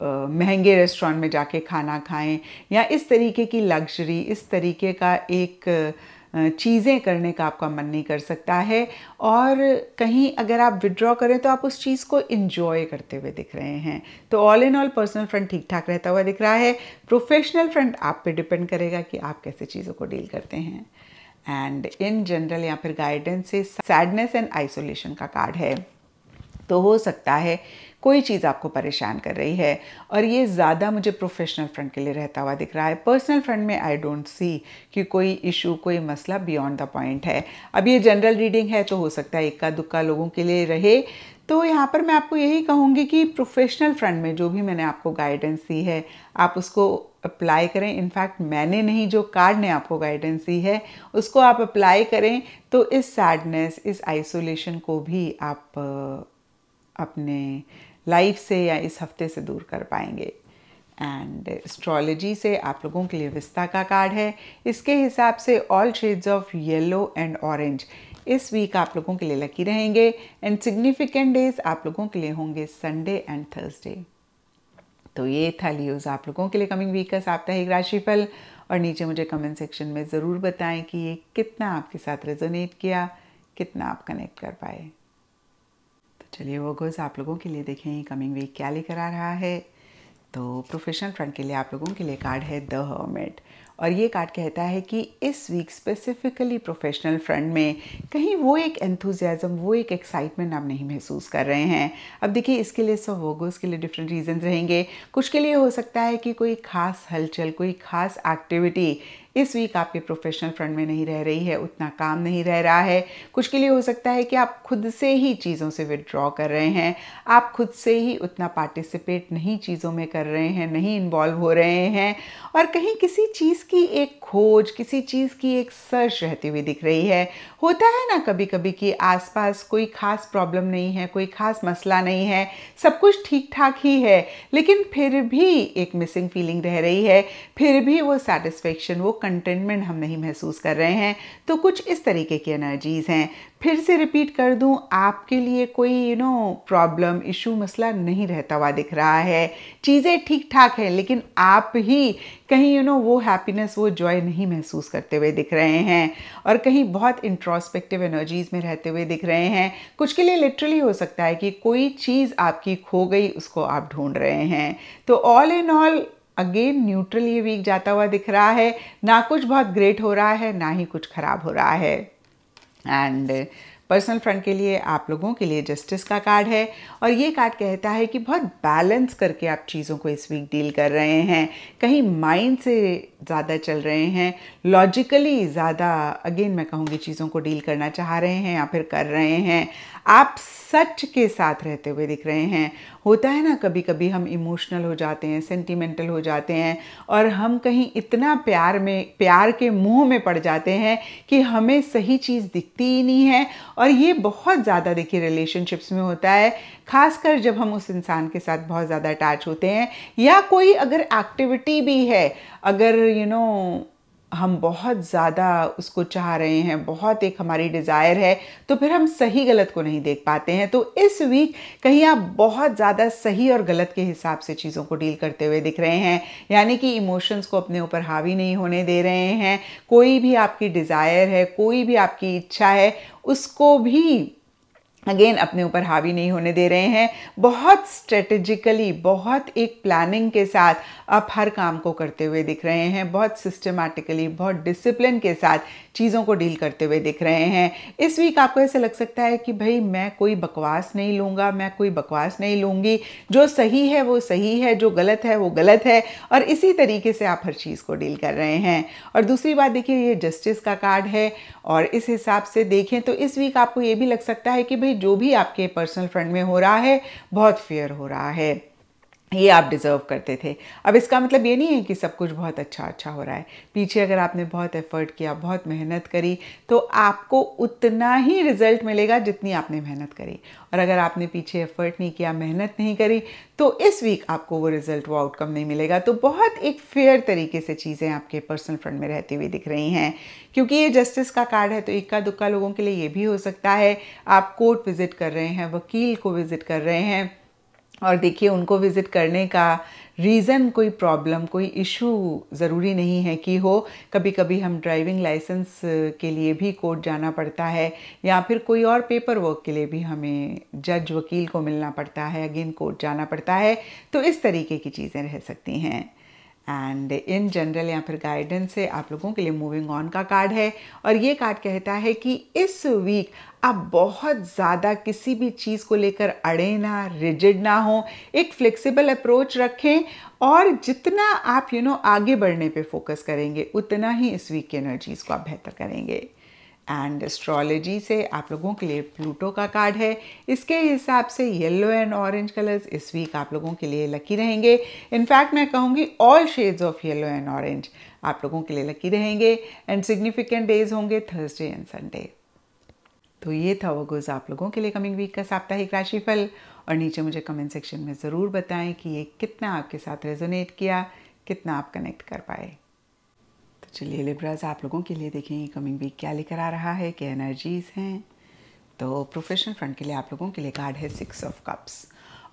Speaker 1: महंगे रेस्टोरेंट में जाके खाना खाएं या इस तरीके की लग्जरी इस तरीके का एक चीज़ें करने का आपका मन नहीं कर सकता है और कहीं अगर आप विड्रॉ करें तो आप उस चीज़ को इन्जॉय करते हुए दिख रहे हैं तो all in all personal front ठीक ठाक रहता हुआ दिख रहा है प्रोफेशनल फ्रंट आप पे डिपेंड करेगा कि आप कैसे चीज़ों को डील करते हैं एंड इन जनरल या फिर गाइडेंस से सैडनेस एंड आइसोलेशन का कार्ड है तो हो सकता है कोई चीज़ आपको परेशान कर रही है और ये ज़्यादा मुझे प्रोफेशनल फ्रंट के लिए रहता हुआ दिख रहा है पर्सनल फ्रंट में आई डोंट सी कि कोई इशू कोई मसला बियॉन्ड द पॉइंट है अब ये जनरल रीडिंग है तो हो सकता है इक्का दुक्का लोगों के लिए रहे तो यहाँ पर मैं आपको यही कहूँगी कि प्रोफेशनल फ्रंट में जो भी मैंने आपको गाइडेंस दी है आप उसको अप्लाई करें इनफैक्ट मैंने नहीं जो कार्ड ने आपको गाइडेंस दी है उसको आप अप्लाई करें तो इस सैडनेस इस आइसोलेशन को भी आप अपने लाइफ से या इस हफ्ते से दूर कर पाएंगे एंड एस्ट्रोलॉजी से आप लोगों के लिए विस्ता का कार्ड है इसके हिसाब से all shades of yellow and orange इस वीक आप लोगों के लिए लकी रहेंगे एंड सिग्निफिकेंट डेज आप लोगों के लिए होंगे संडे एंड थर्सडे तो ये था लियोज आप लोगों के लिए कमिंग वीक का साप्ताहिक राशिफल और नीचे मुझे कमेंट सेक्शन में ज़रूर बताएं कि ये कितना आपके साथ रेजोनेट किया कितना आप कनेक्ट कर पाए चलिए वो गोज़ आप लोगों के लिए देखें कमिंग वीक क्या लेकर आ रहा है तो प्रोफेशनल फ्रंट के लिए आप लोगों के लिए कार्ड है द हर्मेट और ये कार्ड कहता है कि इस वीक स्पेसिफिकली प्रोफेशनल फ्रंट में कहीं वो एक एंथुजियाज़म वो एक एक्साइटमेंट आप नहीं महसूस कर रहे हैं अब देखिए इसके लिए सब होगा के लिए डिफरेंट रीजन रहेंगे कुछ के लिए हो सकता है कि कोई खास हलचल कोई खास एक्टिविटी इस वीक आपके प्रोफेशनल फ्रंट में नहीं रह रही है उतना काम नहीं रह रहा है कुछ के लिए हो सकता है कि आप खुद से ही चीज़ों से विदड्रॉ कर रहे हैं आप खुद से ही उतना पार्टिसिपेट नहीं चीज़ों में कर रहे हैं नहीं इन्वॉल्व हो रहे हैं और कहीं किसी चीज़ की एक खोज किसी चीज़ की एक सर्च रहती हुई दिख रही है होता है ना कभी कभी कि आसपास कोई ख़ास प्रॉब्लम नहीं है कोई ख़ास मसला नहीं है सब कुछ ठीक ठाक ही है लेकिन फिर भी एक मिसिंग फीलिंग रह रही है फिर भी वो सेटिस्फेक्शन वो कंटेनमेंट हम नहीं महसूस कर रहे हैं तो कुछ इस तरीके की एनर्जीज़ हैं फिर से रिपीट कर दूं आपके लिए कोई यू नो प्रॉब्लम इशू मसला नहीं रहता हुआ दिख रहा है चीज़ें ठीक ठाक हैं लेकिन आप ही कहीं यू you नो know, वो हैप्पीनेस वो जॉय नहीं महसूस करते हुए दिख रहे हैं और कहीं बहुत इंट्रोस्पेक्टिव एनर्जीज में रहते हुए दिख रहे हैं कुछ के लिए लिटरली हो सकता है कि कोई चीज़ आपकी खो गई उसको आप ढूंढ रहे हैं तो all in all again neutral ये वीक जाता हुआ दिख रहा है ना कुछ बहुत ग्रेट हो रहा है ना ही कुछ खराब हो रहा है एंड पर्सनल फ्रंट के लिए आप लोगों के लिए जस्टिस का कार्ड है और ये कार्ड कहता है कि बहुत बैलेंस करके आप चीज़ों को इस वीक डील कर रहे हैं कहीं माइंड से ज़्यादा चल रहे हैं लॉजिकली ज़्यादा अगेन मैं कहूँगी चीज़ों को डील करना चाह रहे हैं या फिर कर रहे हैं आप सच के साथ रहते हुए दिख रहे हैं होता है ना कभी कभी हम इमोशनल हो जाते हैं सेंटिमेंटल हो जाते हैं और हम कहीं इतना प्यार में प्यार के मुंह में पड़ जाते हैं कि हमें सही चीज़ दिखती ही नहीं है और ये बहुत ज़्यादा देखिए रिलेशनशिप्स में होता है खासकर जब हम उस इंसान के साथ बहुत ज़्यादा अटैच होते हैं या कोई अगर एक्टिविटी भी है अगर यू you नो know, हम बहुत ज़्यादा उसको चाह रहे हैं बहुत एक हमारी डिज़ायर है तो फिर हम सही गलत को नहीं देख पाते हैं तो इस वीक कहीं आप बहुत ज़्यादा सही और गलत के हिसाब से चीज़ों को डील करते हुए दिख रहे हैं यानी कि इमोशंस को अपने ऊपर हावी नहीं होने दे रहे हैं कोई भी आपकी डिज़ायर है कोई भी आपकी इच्छा है उसको भी अगेन अपने ऊपर हावी नहीं होने दे रहे हैं बहुत स्ट्रेटेजिकली बहुत एक प्लानिंग के साथ आप हर काम को करते हुए दिख रहे हैं बहुत सिस्टमैटिकली बहुत डिसिप्लिन के साथ चीज़ों को डील करते हुए दिख रहे हैं इस वीक आपको ऐसे लग सकता है कि भाई मैं कोई बकवास नहीं लूँगा मैं कोई बकवास नहीं लूँगी जो सही है वो सही है जो गलत है वो गलत है और इसी तरीके से आप हर चीज़ को डील कर रहे हैं और दूसरी बात देखिए ये जस्टिस का कार्ड है और इस हिसाब से देखें तो इस वीक आपको ये भी लग सकता है कि भाई जो भी आपके पर्सनल फ्रेंड में हो रहा है बहुत फेयर हो रहा है ये आप डिज़र्व करते थे अब इसका मतलब ये नहीं है कि सब कुछ बहुत अच्छा अच्छा हो रहा है पीछे अगर आपने बहुत एफर्ट किया बहुत मेहनत करी तो आपको उतना ही रिजल्ट मिलेगा जितनी आपने मेहनत करी और अगर आपने पीछे एफर्ट नहीं किया मेहनत नहीं करी तो इस वीक आपको वो रिजल्ट वो आउटकम नहीं मिलेगा तो बहुत एक फेयर तरीके से चीज़ें आपके पर्सनल फ्रंट में रहती हुई दिख रही हैं क्योंकि ये जस्टिस का कार्ड है तो इक्का दुक्का लोगों के लिए ये भी हो सकता है आप कोर्ट विज़िट कर रहे हैं वकील को विज़िट कर रहे हैं और देखिए उनको विज़िट करने का रीज़न कोई प्रॉब्लम कोई इशू ज़रूरी नहीं है कि हो कभी कभी हम ड्राइविंग लाइसेंस के लिए भी कोर्ट जाना पड़ता है या फिर कोई और पेपर वर्क के लिए भी हमें जज वकील को मिलना पड़ता है अगेन कोर्ट जाना पड़ता है तो इस तरीके की चीज़ें रह सकती हैं एंड इन जनरल या फिर गाइडेंस से आप लोगों के लिए मूविंग ऑन का कार्ड है और ये कार्ड कहता है कि इस वीक आप बहुत ज़्यादा किसी भी चीज़ को लेकर अड़े ना रिजिड ना हो एक फ्लेक्सिबल अप्रोच रखें और जितना आप यू you नो know, आगे बढ़ने पे फोकस करेंगे उतना ही इस वीक की एनर्जीज़ को आप बेहतर करेंगे एंड एस्ट्रोलॉजी से आप लोगों के लिए प्लूटो का कार्ड है इसके हिसाब से येलो एंड ऑरेंज कलर्स इस वीक आप लोगों के लिए लकी रहेंगे इनफैक्ट मैं कहूँगी all shades of yellow and orange आप लोगों के लिए लकी रहेंगे एंड सिग्निफिकेंट डेज होंगे थर्सडे एंड संडे तो ये था वो गुज आप लोगों के लिए कमिंग वीक का साप्ताहिक राशिफल और नीचे मुझे कमेंट सेक्शन में ज़रूर बताएं कि ये कितना आपके साथ रेजोनेट किया कितना आप कनेक्ट कर पाए चलिए लिब्राज आप लोगों के लिए देखेंगे कमिंग वीक क्या लेकर आ रहा है क्या एनर्जीज हैं तो प्रोफेशनल फ्रंट के लिए आप लोगों के लिए कार्ड है सिक्स ऑफ कप्स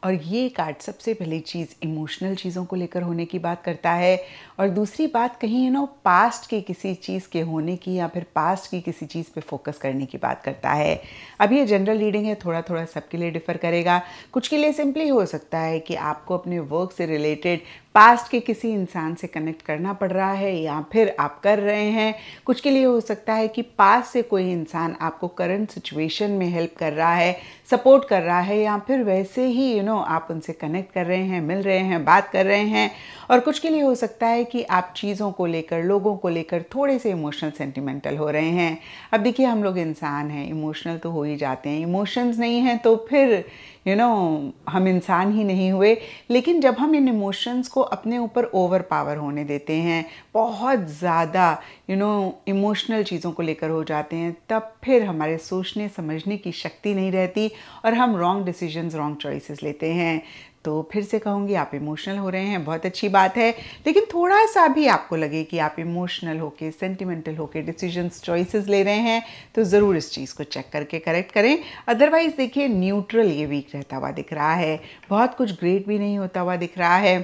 Speaker 1: और ये कार्ड सबसे पहली चीज़ इमोशनल चीज़ों को लेकर होने की बात करता है और दूसरी बात कहीं है ना पास्ट के किसी चीज़ के होने की या फिर पास्ट की किसी चीज़ पे फोकस करने की बात करता है अब ये जनरल रीडिंग है थोड़ा थोड़ा सबके लिए डिफ़र करेगा कुछ के लिए सिंपली हो सकता है कि आपको अपने वर्क से रिलेटेड पास्ट के किसी इंसान से कनेक्ट करना पड़ रहा है या फिर आप कर रहे हैं कुछ के लिए हो सकता है कि पास से कोई इंसान आपको करंट सिचुएशन में हेल्प कर रहा है सपोर्ट कर रहा है या फिर वैसे ही यू you नो know, आप उनसे कनेक्ट कर रहे हैं मिल रहे हैं बात कर रहे हैं और कुछ के लिए हो सकता है कि आप चीज़ों को लेकर लोगों को लेकर थोड़े से इमोशनल सेंटिमेंटल हो रहे हैं अब देखिए हम लोग इंसान हैं इमोशनल तो हो ही जाते हैं इमोशंस नहीं हैं तो फिर यू you नो know, हम इंसान ही नहीं हुए लेकिन जब हम इन इमोशंस को अपने ऊपर ओवर पावर होने देते हैं बहुत ज़्यादा यू नो इमोशनल चीज़ों को लेकर हो जाते हैं तब फिर हमारे सोचने समझने की शक्ति नहीं रहती और हम रॉन्ग डिसीजंस रॉन्ग चॉइसेस लेते हैं तो फिर से कहूँगी आप इमोशनल हो रहे हैं बहुत अच्छी बात है लेकिन थोड़ा सा भी आपको लगे कि आप इमोशनल होके सेंटिमेंटल होके डिसीजंस चॉइसेस ले रहे हैं तो ज़रूर इस चीज़ को चेक करके करेक्ट करें अदरवाइज़ देखिए न्यूट्रल ये वीक रहता हुआ दिख रहा है बहुत कुछ ग्रेट भी नहीं होता हुआ दिख रहा है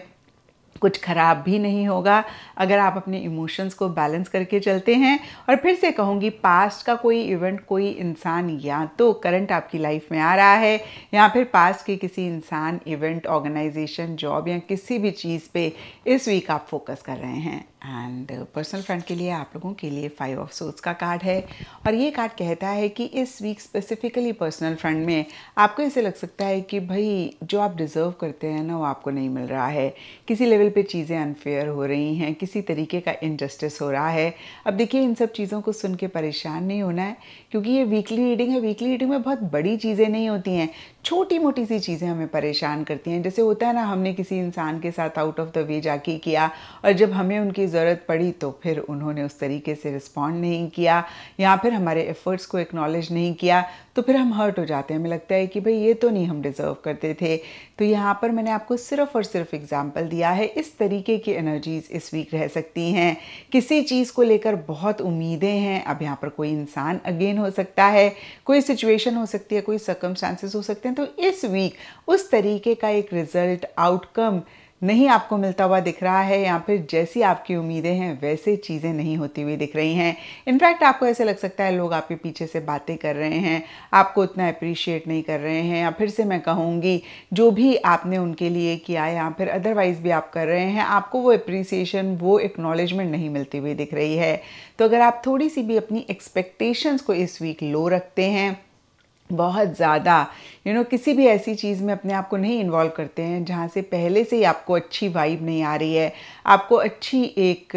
Speaker 1: कुछ ख़राब भी नहीं होगा अगर आप अपने इमोशंस को बैलेंस करके चलते हैं और फिर से कहूँगी पास्ट का कोई इवेंट कोई इंसान या तो करंट आपकी लाइफ में आ रहा है या फिर पास्ट के किसी इंसान इवेंट ऑर्गेनाइजेशन जॉब या किसी भी चीज़ पे इस वीक आप फोकस कर रहे हैं एंड पर्सनल फ्रेंड के लिए आप लोगों के लिए फाइव ऑफ सोर्स का कार्ड है और ये कार्ड कहता है कि इस वीक स्पेसिफिकली पर्सनल फ्रेंड में आपको ऐसे लग सकता है कि भाई जो आप डिज़र्व करते हैं ना वो आपको नहीं मिल रहा है किसी लेवल पे चीज़ें अनफेयर हो रही हैं किसी तरीके का इनजस्टिस हो रहा है अब देखिए इन सब चीज़ों को सुन के परेशान नहीं होना है क्योंकि ये वीकली रीडिंग है वीकली रीडिंग में बहुत बड़ी चीज़ें नहीं होती हैं छोटी मोटी सी चीज़ें हमें परेशान करती हैं जैसे होता है ना हमने किसी इंसान के साथ आउट ऑफ द वे जाके किया और जब हमें उनकी ज़रूरत पड़ी तो फिर उन्होंने उस तरीके से रिस्पॉन्ड नहीं किया या फिर हमारे एफ़र्ट्स को एक्नॉलेज नहीं किया तो फिर हम हर्ट हो जाते हैं हमें लगता है कि भाई ये तो नहीं हम डिज़र्व करते थे तो यहाँ पर मैंने आपको सिर्फ और सिर्फ एग्जाम्पल दिया है इस तरीके की एनर्जीज इस वीक रह सकती हैं किसी चीज़ को लेकर बहुत उम्मीदें हैं अब यहाँ पर कोई इंसान अगेन हो सकता है कोई सिचुएशन हो सकती है कोई सर्कमस्टांसिस हो सकते हैं तो इस वीक उस तरीके का एक रिजल्ट आउटकम नहीं आपको मिलता हुआ दिख रहा है या फिर जैसी आपकी उम्मीदें हैं वैसे चीज़ें नहीं होती हुई दिख रही हैं इनफैक्ट आपको ऐसे लग सकता है लोग आपके पीछे से बातें कर रहे हैं आपको उतना अप्रिशिएट नहीं कर रहे हैं या फिर से मैं कहूँगी जो भी आपने उनके लिए किया या फिर अदरवाइज़ भी आप कर रहे हैं आपको वो अप्रिसिएशन वो एक्नॉलेजमेंट नहीं मिलती हुई दिख रही है तो अगर आप थोड़ी सी भी अपनी एक्सपेक्टेशंस को इस वीक लो रखते हैं बहुत ज़्यादा यू नो किसी भी ऐसी चीज़ में अपने आप को नहीं इन्वॉल्व करते हैं जहाँ से पहले से ही आपको अच्छी वाइब नहीं आ रही है आपको अच्छी एक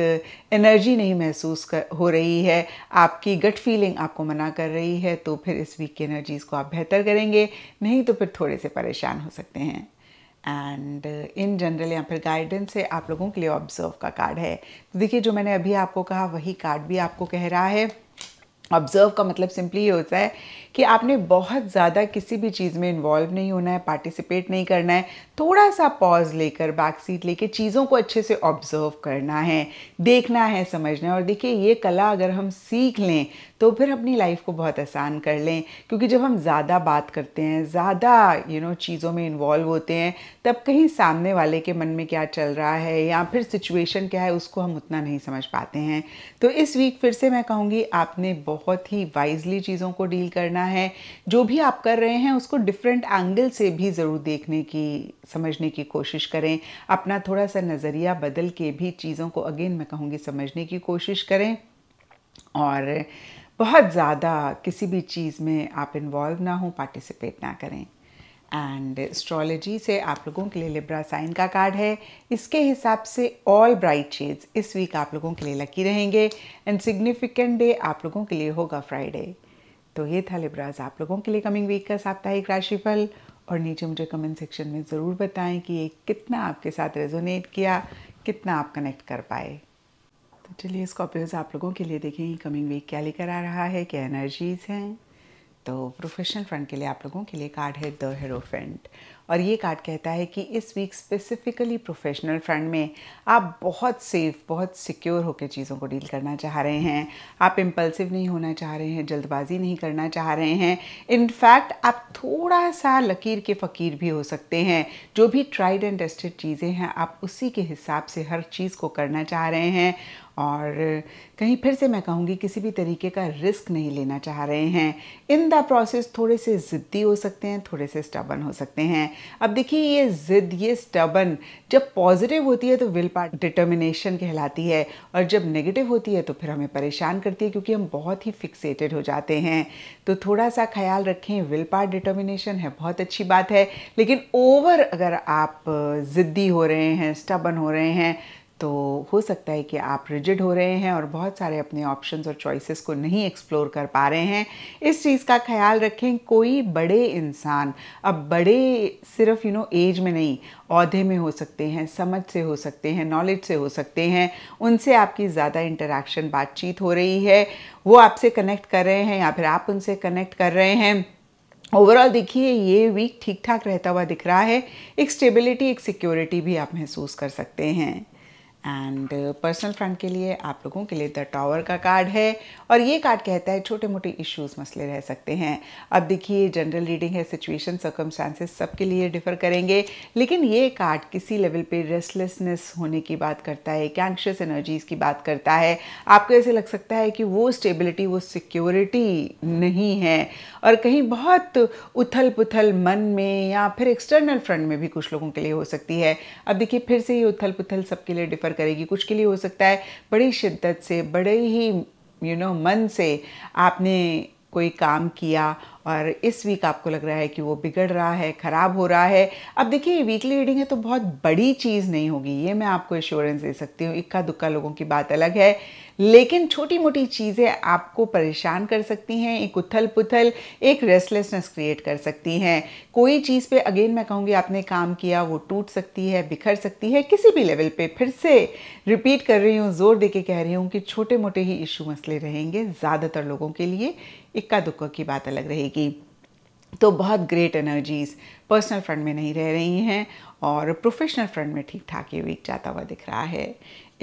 Speaker 1: एनर्जी नहीं महसूस कर हो रही है आपकी गट फीलिंग आपको मना कर रही है तो फिर इस वीक की एनर्जीज़ को आप बेहतर करेंगे नहीं तो फिर थोड़े से परेशान हो सकते हैं एंड इन जनरल या फिर गाइडेंस से आप लोगों के लिए ऑब्जर्व का कार्ड है तो देखिए जो मैंने अभी आपको कहा वही कार्ड भी आपको कह रहा है ऑब्जर्व का मतलब सिंपली ये होता है कि आपने बहुत ज़्यादा किसी भी चीज़ में इन्वॉल्व नहीं होना है पार्टिसिपेट नहीं करना है थोड़ा सा पॉज लेकर बैक सीट लेकर चीज़ों को अच्छे से ऑब्जर्व करना है देखना है समझना है और देखिए ये कला अगर हम सीख लें तो फिर अपनी लाइफ को बहुत आसान कर लें क्योंकि जब हम ज़्यादा बात करते हैं ज़्यादा यू नो चीज़ों में इन्वॉल्व होते हैं तब कहीं सामने वाले के मन में क्या चल रहा है या फिर सिचुएशन क्या है उसको हम उतना नहीं समझ पाते हैं तो इस वीक फिर से मैं कहूँगी आपने बहुत ही वाइजली चीज़ों को डील करना है जो भी आप कर रहे हैं उसको डिफरेंट एंगल से भी ज़रूर देखने की समझने की कोशिश करें अपना थोड़ा सा नज़रिया बदल के भी चीज़ों को अगेन मैं कहूँगी समझने की कोशिश करें और बहुत ज़्यादा किसी भी चीज़ में आप इन्वॉल्व ना हो पार्टिसिपेट ना करें एंड एस्ट्रोलॉजी से आप लोगों के लिए लिब्रा साइन का कार्ड है इसके हिसाब से ऑल ब्राइट शेड्स इस वीक आप लोगों के लिए लकी रहेंगे एंड सिग्निफिकेंट डे आप लोगों के लिए होगा फ्राइडे तो ये था लिब्राज आप लोगों के लिए कमिंग वीक का साप्ताहिक राशिफल और नीचे मुझे कमेंट सेक्शन में ज़रूर बताएं कि ये कितना आपके साथ रेजोनेट किया कितना आप कनेक्ट कर पाए तो चलिए स्कॉर्पियोज आप लोगों के लिए देखें कमिंग वीक क्या लेकर आ रहा है क्या एनर्जीज़ हैं तो प्रोफेशनल फ्रंट के लिए आप लोगों के लिए कार्ड है द हेरोफेंट और ये कार्ड कहता है कि इस वीक स्पेसिफिकली प्रोफेशनल फ्रंट में आप बहुत सेफ बहुत सिक्योर होकर चीज़ों को डील करना चाह रहे हैं आप इम्पल्सिव नहीं होना चाह रहे हैं जल्दबाजी नहीं करना चाह रहे हैं इनफैक्ट आप थोड़ा सा लकीर के फ़कीर भी हो सकते हैं जो भी ट्राइड एंड टेस्टेड चीज़ें हैं आप उसी के हिसाब से हर चीज़ को करना चाह रहे हैं और कहीं फिर से मैं कहूँगी किसी भी तरीके का रिस्क नहीं लेना चाह रहे हैं इन द प्रोसेस थोड़े से ज़िद्दी हो सकते हैं थोड़े से स्टबन हो सकते हैं अब देखिए ये ज़िद ये स्टबन जब पॉजिटिव होती है तो विल पार डिटर्मिनेशन कहलाती है और जब नेगेटिव होती है तो फिर हमें परेशान करती है क्योंकि हम बहुत ही फिक्सेटेड हो जाते हैं तो थोड़ा सा ख्याल रखें विल पार डिटर्मिनेशन है बहुत अच्छी बात है लेकिन ओवर अगर आप ज़िद्दी हो रहे हैं स्टबन हो रहे हैं तो हो सकता है कि आप रिजिड हो रहे हैं और बहुत सारे अपने ऑप्शंस और चॉइसेस को नहीं एक्सप्लोर कर पा रहे हैं इस चीज़ का ख्याल रखें कोई बड़े इंसान अब बड़े सिर्फ यू नो एज में नहीं औधे में हो सकते हैं समझ से हो सकते हैं नॉलेज से हो सकते हैं उनसे आपकी ज़्यादा इंटरेक्शन बातचीत हो रही है वो आपसे कनेक्ट कर रहे हैं या फिर आप उनसे कनेक्ट कर रहे हैं ओवरऑल देखिए ये वीक ठीक ठाक रहता हुआ दिख रहा है एक स्टेबिलिटी एक सिक्योरिटी भी आप महसूस कर सकते हैं एंड पर्सनल फ्रंट के लिए आप लोगों के लिए द टावर का कार्ड है और ये कार्ड कहता है छोटे मोटे इश्यूज मसले रह सकते हैं अब देखिए जनरल रीडिंग है सिचुएशन सर्कमस्टांसेस सबके लिए डिफर करेंगे लेकिन ये कार्ड किसी लेवल पे रेस्टलेसनेस होने की बात करता है कैंशियस एनर्जीज की बात करता है आपको ऐसे लग सकता है कि वो स्टेबिलिटी वो सिक्योरिटी नहीं है और कहीं बहुत उथल पुथल मन में या फिर एक्सटर्नल फ्रंट में भी कुछ लोगों के लिए हो सकती है अब देखिए फिर से ये उथल पुथल सबके लिए डिफर करेगी कुछ के लिए हो सकता है बड़ी शिद्दत से बड़े ही यू you नो know, मन से आपने कोई काम किया और इस वीक आपको लग रहा है कि वो बिगड़ रहा है ख़राब हो रहा है अब देखिए वीकली रीडिंग है तो बहुत बड़ी चीज़ नहीं होगी ये मैं आपको एश्योरेंस दे सकती हूँ इक्का दुक्का लोगों की बात अलग है लेकिन छोटी मोटी चीज़ें आपको परेशान कर सकती हैं एक उथल पुथल एक रेस्टलेसनेस क्रिएट कर सकती हैं कोई चीज़ पे अगेन मैं कहूँगी आपने काम किया वो टूट सकती है बिखर सकती है किसी भी लेवल पे फिर से रिपीट कर रही हूँ ज़ोर दे के कह रही हूँ कि छोटे मोटे ही इशू मसले रहेंगे ज़्यादातर लोगों के लिए इक्का दुक्का की बात अलग रहेगी तो बहुत ग्रेट एनर्जीज पर्सनल फ्रंट में नहीं रह रही हैं और प्रोफेशनल फ्रंट में ठीक ठाक ये वीक जाता हुआ दिख रहा है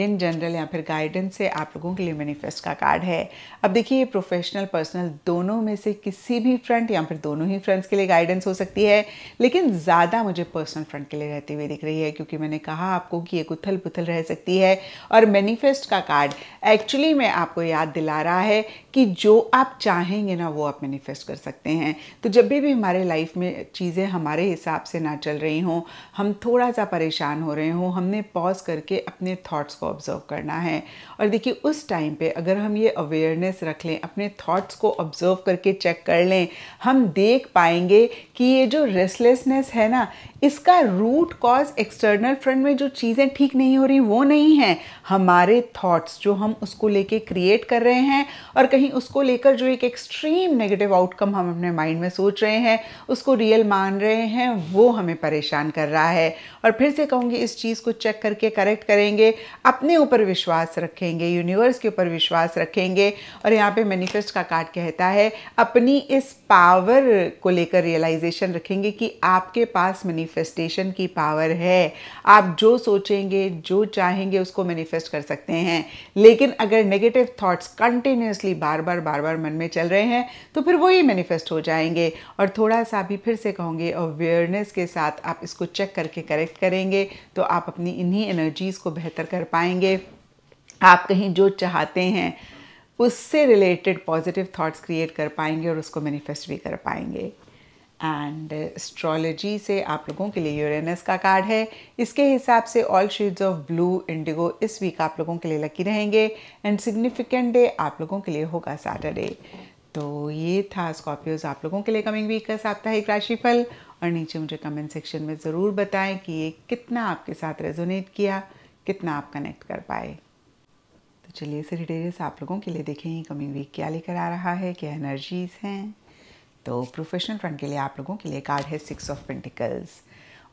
Speaker 1: इन जनरल या फिर गाइडेंस से आप लोगों के लिए मैनिफेस्ट का कार्ड है अब देखिए ये प्रोफेशनल पर्सनल दोनों में से किसी भी फ्रंट या फिर दोनों ही फ्रेंड्स के लिए गाइडेंस हो सकती है लेकिन ज़्यादा मुझे पर्सनल फ्रंट के लिए रहती हुई दिख रही है क्योंकि मैंने कहा आपको कि ये उथल पुथल रह सकती है और मैनिफेस्ट का कार्ड एक्चुअली में आपको याद दिला रहा है कि जो आप चाहेंगे ना वो आप मैनिफेस्ट कर सकते हैं तो जब भी भी हमारे लाइफ में चीज़ें हमारे हिसाब से ना चल रही हों हम थोड़ा सा परेशान हो रहे हों हमने पॉज करके अपने थाट्स को ऑब्ज़र्व करना है और देखिए उस टाइम पे अगर हम ये अवेयरनेस रख लें अपने थॉट्स को ऑब्ज़र्व करके चेक कर लें हम देख पाएंगे कि ये जो रेस्टलेसनेस है ना इसका रूट कॉज एक्सटर्नल फ्रंट में जो चीज़ें ठीक नहीं हो रही वो नहीं है हमारे थॉट्स जो हम उसको लेके क्रिएट कर रहे हैं और कहीं उसको लेकर जो एक एक्सट्रीम नेगेटिव आउटकम हम अपने माइंड में सोच रहे हैं उसको रियल मान रहे हैं वो हमें परेशान कर रहा है और फिर से कहूँगी इस चीज़ को चेक करके करेक्ट करेंगे अपने ऊपर विश्वास रखेंगे यूनिवर्स के ऊपर विश्वास रखेंगे और यहाँ पे मैनिफेस्ट का कार्ड कहता है अपनी इस पावर को लेकर रियलाइजेशन रखेंगे कि आपके पास मैनिफेस्टेशन की पावर है आप जो सोचेंगे जो चाहेंगे उसको मैनिफेस्ट कर सकते हैं लेकिन अगर नेगेटिव थाट्स कंटिन्यूसली बार बार बार बार मन में चल रहे हैं तो फिर वही मैनिफेस्ट हो जाएंगे और थोड़ा सा भी फिर से कहूँगे अवेयरनेस के साथ आप इसको चेक करके करेक्ट करेंगे तो आप अपनी इन्हीं एनर्जीज़ को बेहतर कर पाए पाएंगे आप कहीं जो चाहते हैं उससे रिलेटेड पॉजिटिव थॉट्स क्रिएट कर पाएंगे और उसको मैनिफेस्ट भी कर पाएंगे एंड एस्ट्रोलॉजी से आप लोगों के लिए यूरेनस का कार्ड है इसके हिसाब से all shades of blue indigo इस वीक आप लोगों के लिए लकी रहेंगे एंड सिग्निफिकेंट डे आप लोगों के लिए होगा सैटरडे तो ये था स्कॉर्पियोज आप लोगों के लिए कमिंग वीक का साप्ताहिक राशिफल और नीचे मुझे कमेंट सेक्शन में ज़रूर बताएं कि ये कितना आपके साथ रेजोनेट किया कितना आप कनेक्ट कर पाए तो चलिए सरिटेरियस आप लोगों के लिए देखें कमिंग वीक क्या लेकर आ रहा है क्या एनर्जीज हैं तो प्रोफेशनल फ्रंट के लिए आप लोगों के लिए कार्ड है सिक्स ऑफ पेंटिकल्स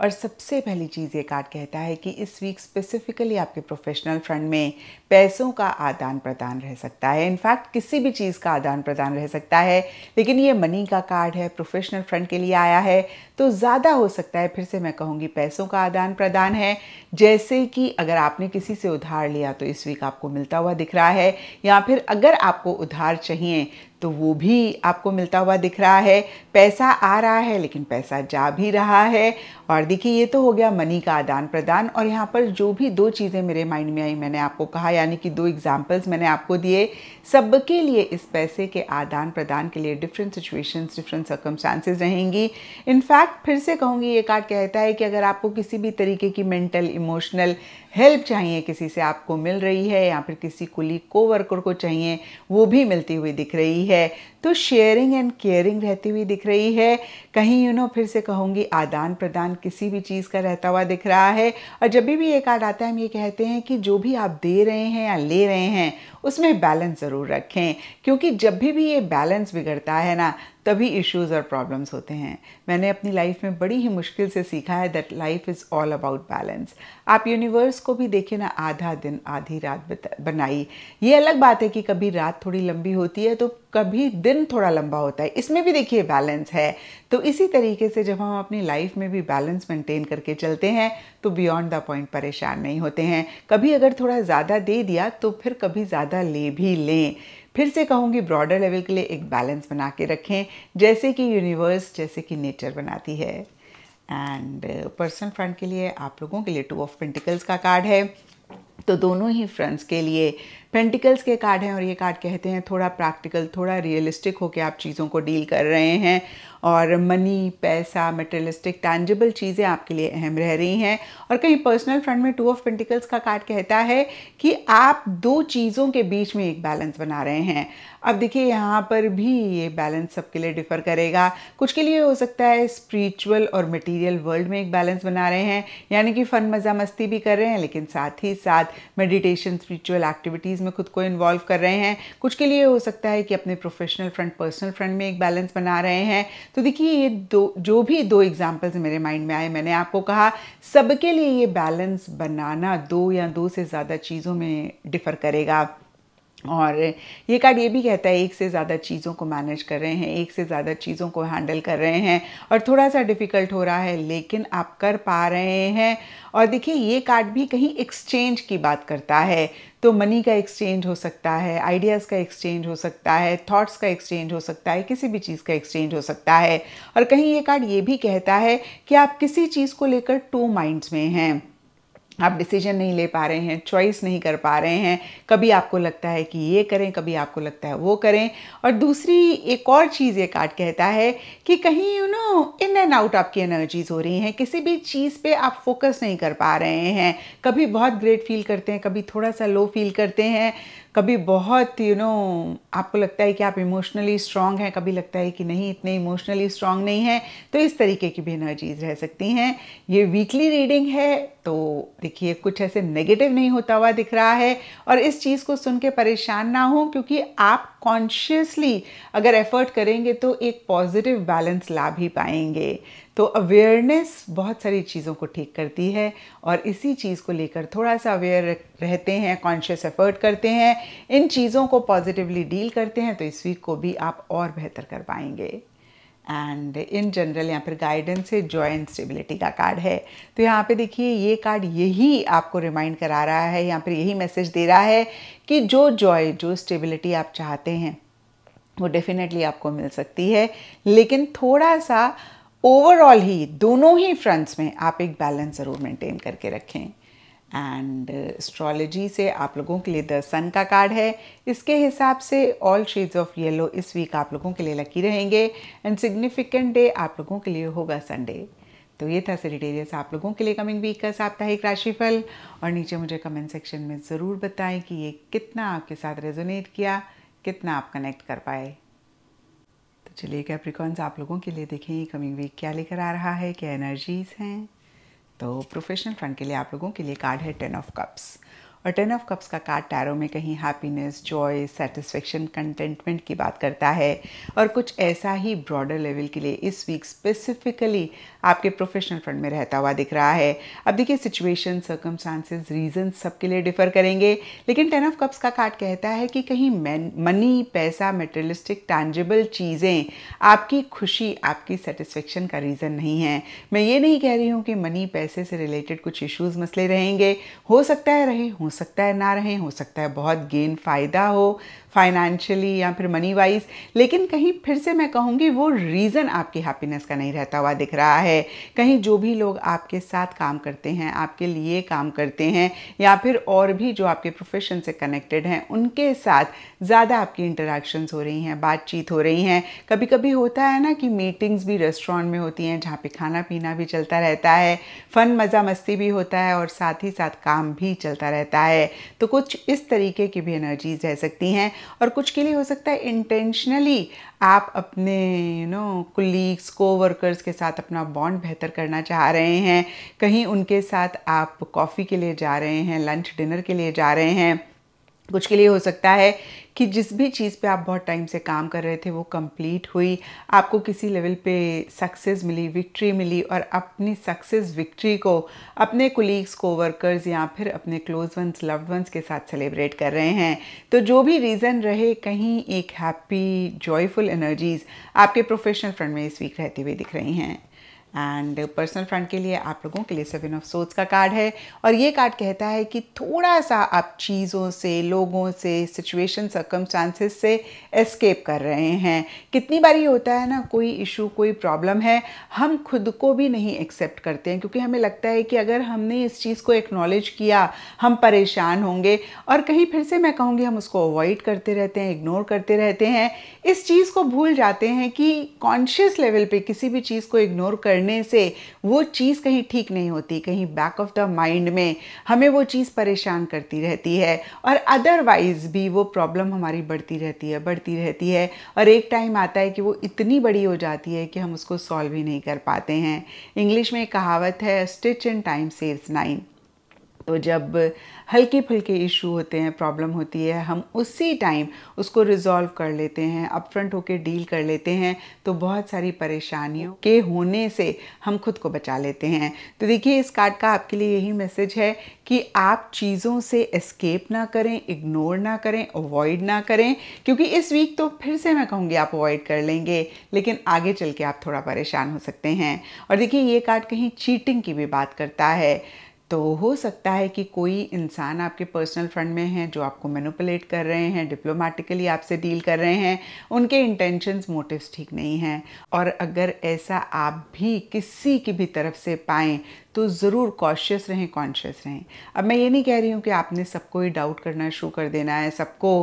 Speaker 1: और सबसे पहली चीज़ ये कार्ड कहता है कि इस वीक स्पेसिफिकली आपके प्रोफेशनल फ्रंट में पैसों का आदान प्रदान रह सकता है इनफैक्ट किसी भी चीज़ का आदान प्रदान रह सकता है लेकिन ये मनी का कार्ड है प्रोफेशनल फ्रंट के लिए आया है तो ज़्यादा हो सकता है फिर से मैं कहूँगी पैसों का आदान प्रदान है जैसे कि अगर आपने किसी से उधार लिया तो इस वीक आपको मिलता हुआ दिख रहा है या फिर अगर आपको उधार चाहिए तो वो भी आपको मिलता हुआ दिख रहा है पैसा आ रहा है लेकिन पैसा जा भी रहा है और देखिए ये तो हो गया मनी का आदान प्रदान और यहाँ पर जो भी दो चीज़ें मेरे माइंड में आई मैंने आपको कहा यानी कि दो एग्जाम्पल्स मैंने आपको दिए सबके लिए इस पैसे के आदान प्रदान के लिए डिफरेंट सिचुएशंस डिफरेंट सर्कमस्टांसेज रहेंगी इनफैक्ट फिर से कहूँगी ये कार्ड कहता है कि अगर आपको किसी भी तरीके की मेंटल इमोशनल हेल्प चाहिए किसी से आपको मिल रही है या फिर किसी कुली को वर्कर को चाहिए वो भी मिलती हुई दिख रही है तो शेयरिंग एंड केयरिंग रहती हुई दिख रही है कहीं यू नो फिर से कहूँगी आदान प्रदान किसी भी चीज़ का रहता हुआ दिख रहा है और जब भी एक कार्ड आता है हम ये कहते हैं कि जो भी आप दे रहे हैं या ले रहे हैं उसमें बैलेंस ज़रूर रखें क्योंकि जब भी भी ये बैलेंस बिगड़ता है ना तभी इश्यूज़ और प्रॉब्लम्स होते हैं मैंने अपनी लाइफ में बड़ी ही मुश्किल से सीखा है that life is all about balance आप यूनिवर्स को भी देखें ना आधा दिन आधी रात बनाई ये अलग बात है कि कभी रात थोड़ी लंबी होती है तो कभी दिन थोड़ा लंबा होता है इसमें भी देखिए बैलेंस है तो इसी तरीके से जब हम अपनी लाइफ में भी बैलेंस मेंटेन करके चलते हैं तो बियॉन्ड द पॉइंट परेशान नहीं होते हैं कभी अगर थोड़ा ज़्यादा दे दिया तो फिर कभी ज़्यादा ले भी लें फिर से कहूँगी ब्रॉडर लेवल के लिए एक बैलेंस बना के रखें जैसे कि यूनिवर्स जैसे कि नेचर बनाती है एंड पर्सनल फ्रंट के लिए आप लोगों के लिए टू ऑफ पेंटिकल्स का कार्ड है तो दोनों ही फ्रेंड्स के लिए पेंटिकल्स के कार्ड हैं और ये कार्ड कहते हैं थोड़ा प्रैक्टिकल थोड़ा रियलिस्टिक होकर आप चीज़ों को डील कर रहे हैं और मनी पैसा मेटेलिस्टिक टैंजिबल चीज़ें आपके लिए अहम रह रही हैं और कहीं पर्सनल फ्रंट में टू ऑफ पेंटिकल्स का कार्ड कहता है कि आप दो चीज़ों के बीच में एक बैलेंस बना रहे हैं अब देखिए यहाँ पर भी ये बैलेंस सबके लिए डिफ़र करेगा कुछ के लिए हो सकता है स्पिरिचुअल और मटेरियल वर्ल्ड में एक बैलेंस बना रहे हैं यानी कि फ़न मज़ा मस्ती भी कर रहे हैं लेकिन साथ ही साथ मेडिटेशन स्पिरिचुअल एक्टिविटीज़ में खुद को इन्वॉल्व कर रहे हैं कुछ के लिए हो सकता है कि अपने प्रोफेशनल फ्रंट पर्सनल फ्रंट में एक बैलेंस बना रहे हैं तो देखिए ये दो जो भी दो एग्जाम्पल्स मेरे माइंड में आए मैंने आपको कहा सबके लिए ये बैलेंस बनाना दो या दो से ज़्यादा चीज़ों में डिफ़र करेगा और ये कार्ड ये भी कहता है एक से ज़्यादा चीज़ों को मैनेज कर रहे हैं एक से ज़्यादा चीज़ों को हैंडल कर रहे हैं और थोड़ा सा डिफ़िकल्ट हो रहा है लेकिन आप कर पा रहे हैं और देखिए ये कार्ड भी कहीं एक्सचेंज की बात करता है तो मनी का एक्सचेंज हो सकता है आइडियाज़ का एक्सचेंज हो सकता है थॉट्स का एक्सचेंज हो सकता है किसी भी चीज़ का एक्सचेंज हो सकता है और कहीं ये कार्ड ये भी कहता है कि आप किसी चीज़ को लेकर टू माइंड्स में हैं आप डिसीजन नहीं ले पा रहे हैं चॉइस नहीं कर पा रहे हैं कभी आपको लगता है कि ये करें कभी आपको लगता है वो करें और दूसरी एक और चीज़ ये कार्ड कहता है कि कहीं you know in and out आपकी एनर्जीज़ हो रही हैं किसी भी चीज़ पे आप फोकस नहीं कर पा रहे हैं कभी बहुत ग्रेट फील करते हैं कभी थोड़ा सा लो फील करते हैं कभी बहुत यू you नो know, आपको लगता है कि आप इमोशनली स्ट्रांग हैं कभी लगता है कि नहीं इतने इमोशनली स्ट्रांग नहीं है तो इस तरीके की भी एनर्जीज रह सकती हैं ये वीकली रीडिंग है तो देखिए कुछ ऐसे नेगेटिव नहीं होता हुआ दिख रहा है और इस चीज़ को सुन के परेशान ना हो क्योंकि आप कॉन्शियसली अगर एफर्ट करेंगे तो एक पॉजिटिव बैलेंस ला भी पाएंगे तो अवेयरनेस बहुत सारी चीज़ों को ठीक करती है और इसी चीज़ को लेकर थोड़ा सा अवेयर रहते हैं कॉन्शियस एफर्ट करते हैं इन चीज़ों को पॉजिटिवली डील करते हैं तो इस वीक को भी आप और बेहतर कर पाएंगे एंड इन जनरल यहाँ पर गाइडेंस है जॉय एंड स्टेबिलिटी का कार्ड है तो यहाँ पे देखिए ये कार्ड यही आपको रिमाइंड करा रहा है यहाँ पर यही मैसेज दे रहा है कि जो जॉय जो स्टेबिलिटी आप चाहते हैं वो डेफिनेटली आपको मिल सकती है लेकिन थोड़ा सा ओवरऑल ही दोनों ही फ्रंट्स में आप एक बैलेंस ज़रूर मेंटेन करके रखें एंड एस्ट्रोलॉजी uh, से आप लोगों के लिए द सन का कार्ड है इसके हिसाब से ऑल शेड्स ऑफ येलो इस वीक आप लोगों के लिए लकी रहेंगे एंड सिग्निफिकेंट डे आप लोगों के लिए होगा संडे तो ये था सेरिटेरियस आप लोगों के लिए कमिंग वीक का साप्ताहिक राशिफल और नीचे मुझे कमेंट सेक्शन में ज़रूर बताएं कि ये कितना आपके साथ रेजोनेट किया कितना आप कनेक्ट कर पाए तो चलिए कैप्रिकॉन्स आप लोगों के लिए देखें ये कमिंग वीक क्या लेकर आ रहा है क्या एनर्जीज़ हैं तो प्रोफेशनल फ्रंट के लिए आप लोगों के लिए कार्ड है टेन ऑफ कप्स और टेन ऑफ कप्स का कार्ड टैरो में कहीं हैप्पीनेस जॉय सेटिस्फेक्शन कंटेंटमेंट की बात करता है और कुछ ऐसा ही ब्रॉडर लेवल के लिए इस वीक स्पेसिफिकली आपके प्रोफेशनल फ्रंट में रहता हुआ दिख रहा है अब देखिए सिचुएशन सर्कमस्टांसेस रीजन सबके लिए डिफर करेंगे लेकिन टेन ऑफ कप्स का कार्ड कहता है कि कहीं मनी पैसा मेटेरियलिस्टिक टैंजेबल चीज़ें आपकी खुशी आपकी सेटिस्फेक्शन का रीज़न नहीं है मैं ये नहीं कह रही हूँ कि मनी पैसे से रिलेटेड कुछ इश्यूज़ मसले रहेंगे हो सकता है रहे हों सकता है ना रहें हो सकता है बहुत गेन फ़ायदा हो फाइनेंशियली या फिर मनी वाइज लेकिन कहीं फिर से मैं कहूँगी वो रीज़न आपकी हैप्पीनेस का नहीं रहता हुआ दिख रहा है कहीं जो भी लोग आपके साथ काम करते हैं आपके लिए काम करते हैं या फिर और भी जो आपके प्रोफेशन से कनेक्टेड हैं उनके साथ ज़्यादा आपकी इंटरेक्शंस हो रही हैं बातचीत हो रही हैं कभी कभी होता है ना कि मीटिंग्स भी रेस्टोरेंट में होती हैं जहाँ पे खाना पीना भी चलता रहता है फ़न मज़ा मस्ती भी होता है और साथ ही साथ काम भी चलता रहता है तो कुछ इस तरीके की भी एनर्जीज रह सकती हैं और कुछ के लिए हो सकता है इंटेंशनली आप अपने यू नो कुलीग्स को वर्कर्स के साथ अपना बॉन्ड बेहतर करना चाह रहे हैं कहीं उनके साथ आप कॉफ़ी के लिए जा रहे हैं लंच डिनर के लिए जा रहे हैं कुछ के लिए हो सकता है कि जिस भी चीज़ पे आप बहुत टाइम से काम कर रहे थे वो कंप्लीट हुई आपको किसी लेवल पे सक्सेस मिली विक्ट्री मिली और अपनी सक्सेस विक्ट्री को अपने कुलीग्स को वर्कर्स या फिर अपने क्लोज वंस लव्ड वंस के साथ सेलिब्रेट कर रहे हैं तो जो भी रीज़न रहे कहीं एक हैप्पी जॉयफुल एनर्जीज़ आपके प्रोफेशनल फ्रंट में इस वीक रहती हुई दिख रही हैं एंड पर्सनल फ्रंट के लिए आप लोगों के लिए सेवन ऑफ सोच का कार्ड है और ये कार्ड कहता है कि थोड़ा सा आप चीज़ों से लोगों से सिचुएशन चांसेस से एस्केप कर रहे हैं कितनी बार ये होता है ना कोई इशू कोई प्रॉब्लम है हम खुद को भी नहीं एक्सेप्ट करते हैं क्योंकि हमें लगता है कि अगर हमने इस चीज़ को एक्नॉलेज किया हम परेशान होंगे और कहीं फिर से मैं कहूँगी हम उसको अवॉइड करते रहते हैं इग्नोर करते रहते हैं इस चीज़ को भूल जाते हैं कि कॉन्शियस लेवल पे किसी भी चीज़ को इग्नोर करने से वो चीज़ कहीं ठीक नहीं होती कहीं बैक ऑफ द माइंड में हमें वो चीज़ परेशान करती रहती है और अदरवाइज़ भी वो प्रॉब्लम हमारी बढ़ती रहती है बढ़ती रहती है और एक टाइम आता है कि वो इतनी बड़ी हो जाती है कि हम उसको सॉल्व ही नहीं कर पाते हैं इंग्लिश में एक कहावत है stitch in time saves nine तो जब हल्के फुल्के इशू होते हैं प्रॉब्लम होती है हम उसी टाइम उसको रिजॉल्व कर लेते हैं अपफ्रंट होकर डील कर लेते हैं तो बहुत सारी परेशानियों के होने से हम खुद को बचा लेते हैं तो देखिए इस कार्ड का आपके लिए यही मैसेज है कि आप चीज़ों से एस्केप ना करें इग्नोर ना करें अवॉइड ना करें क्योंकि इस वीक तो फिर से मैं कहूँगी आप अवॉइड कर लेंगे लेकिन आगे चल के आप थोड़ा परेशान हो सकते हैं और देखिए ये कार्ड कहीं चीटिंग की भी बात करता है तो हो सकता है कि कोई इंसान आपके पर्सनल फ्रंट में है जो आपको मैनुपलेट कर रहे हैं डिप्लोमेटिकली आपसे डील कर रहे हैं उनके इंटेंशंस मोटिव्स ठीक नहीं हैं और अगर ऐसा आप भी किसी की भी तरफ से पाएँ तो ज़रूर कॉशियस रहें कॉन्शियस रहें अब मैं ये नहीं कह रही हूँ कि आपने सबको ही डाउट करना शुरू कर देना है सबको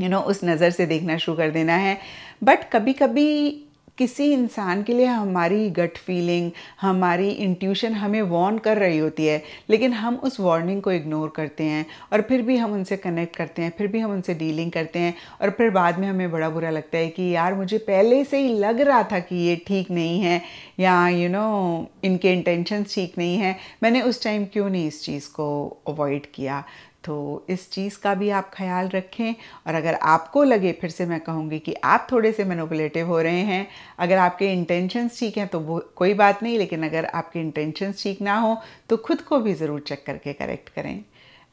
Speaker 1: यू you नो know, उस नज़र से देखना शुरू कर देना है बट कभी कभी किसी इंसान के लिए हमारी गट फीलिंग हमारी इंट्यूशन हमें वार्न कर रही होती है लेकिन हम उस वार्निंग को इग्नोर करते हैं और फिर भी हम उनसे कनेक्ट करते हैं फिर भी हम उनसे डीलिंग करते हैं और फिर बाद में हमें बड़ा बुरा लगता है कि यार मुझे पहले से ही लग रहा था कि ये ठीक नहीं है या यू you नो know, इनके इंटेंशंस ठीक नहीं है मैंने उस टाइम क्यों नहीं इस चीज़ को अवॉइड किया तो इस चीज़ का भी आप ख्याल रखें और अगर आपको लगे फिर से मैं कहूँगी कि आप थोड़े से मेनोपुलेटिव हो रहे हैं अगर आपके इंटेंशंस ठीक हैं तो वो कोई बात नहीं लेकिन अगर आपके इंटेंशंस ठीक ना हो तो खुद को भी ज़रूर चेक करके करेक्ट करें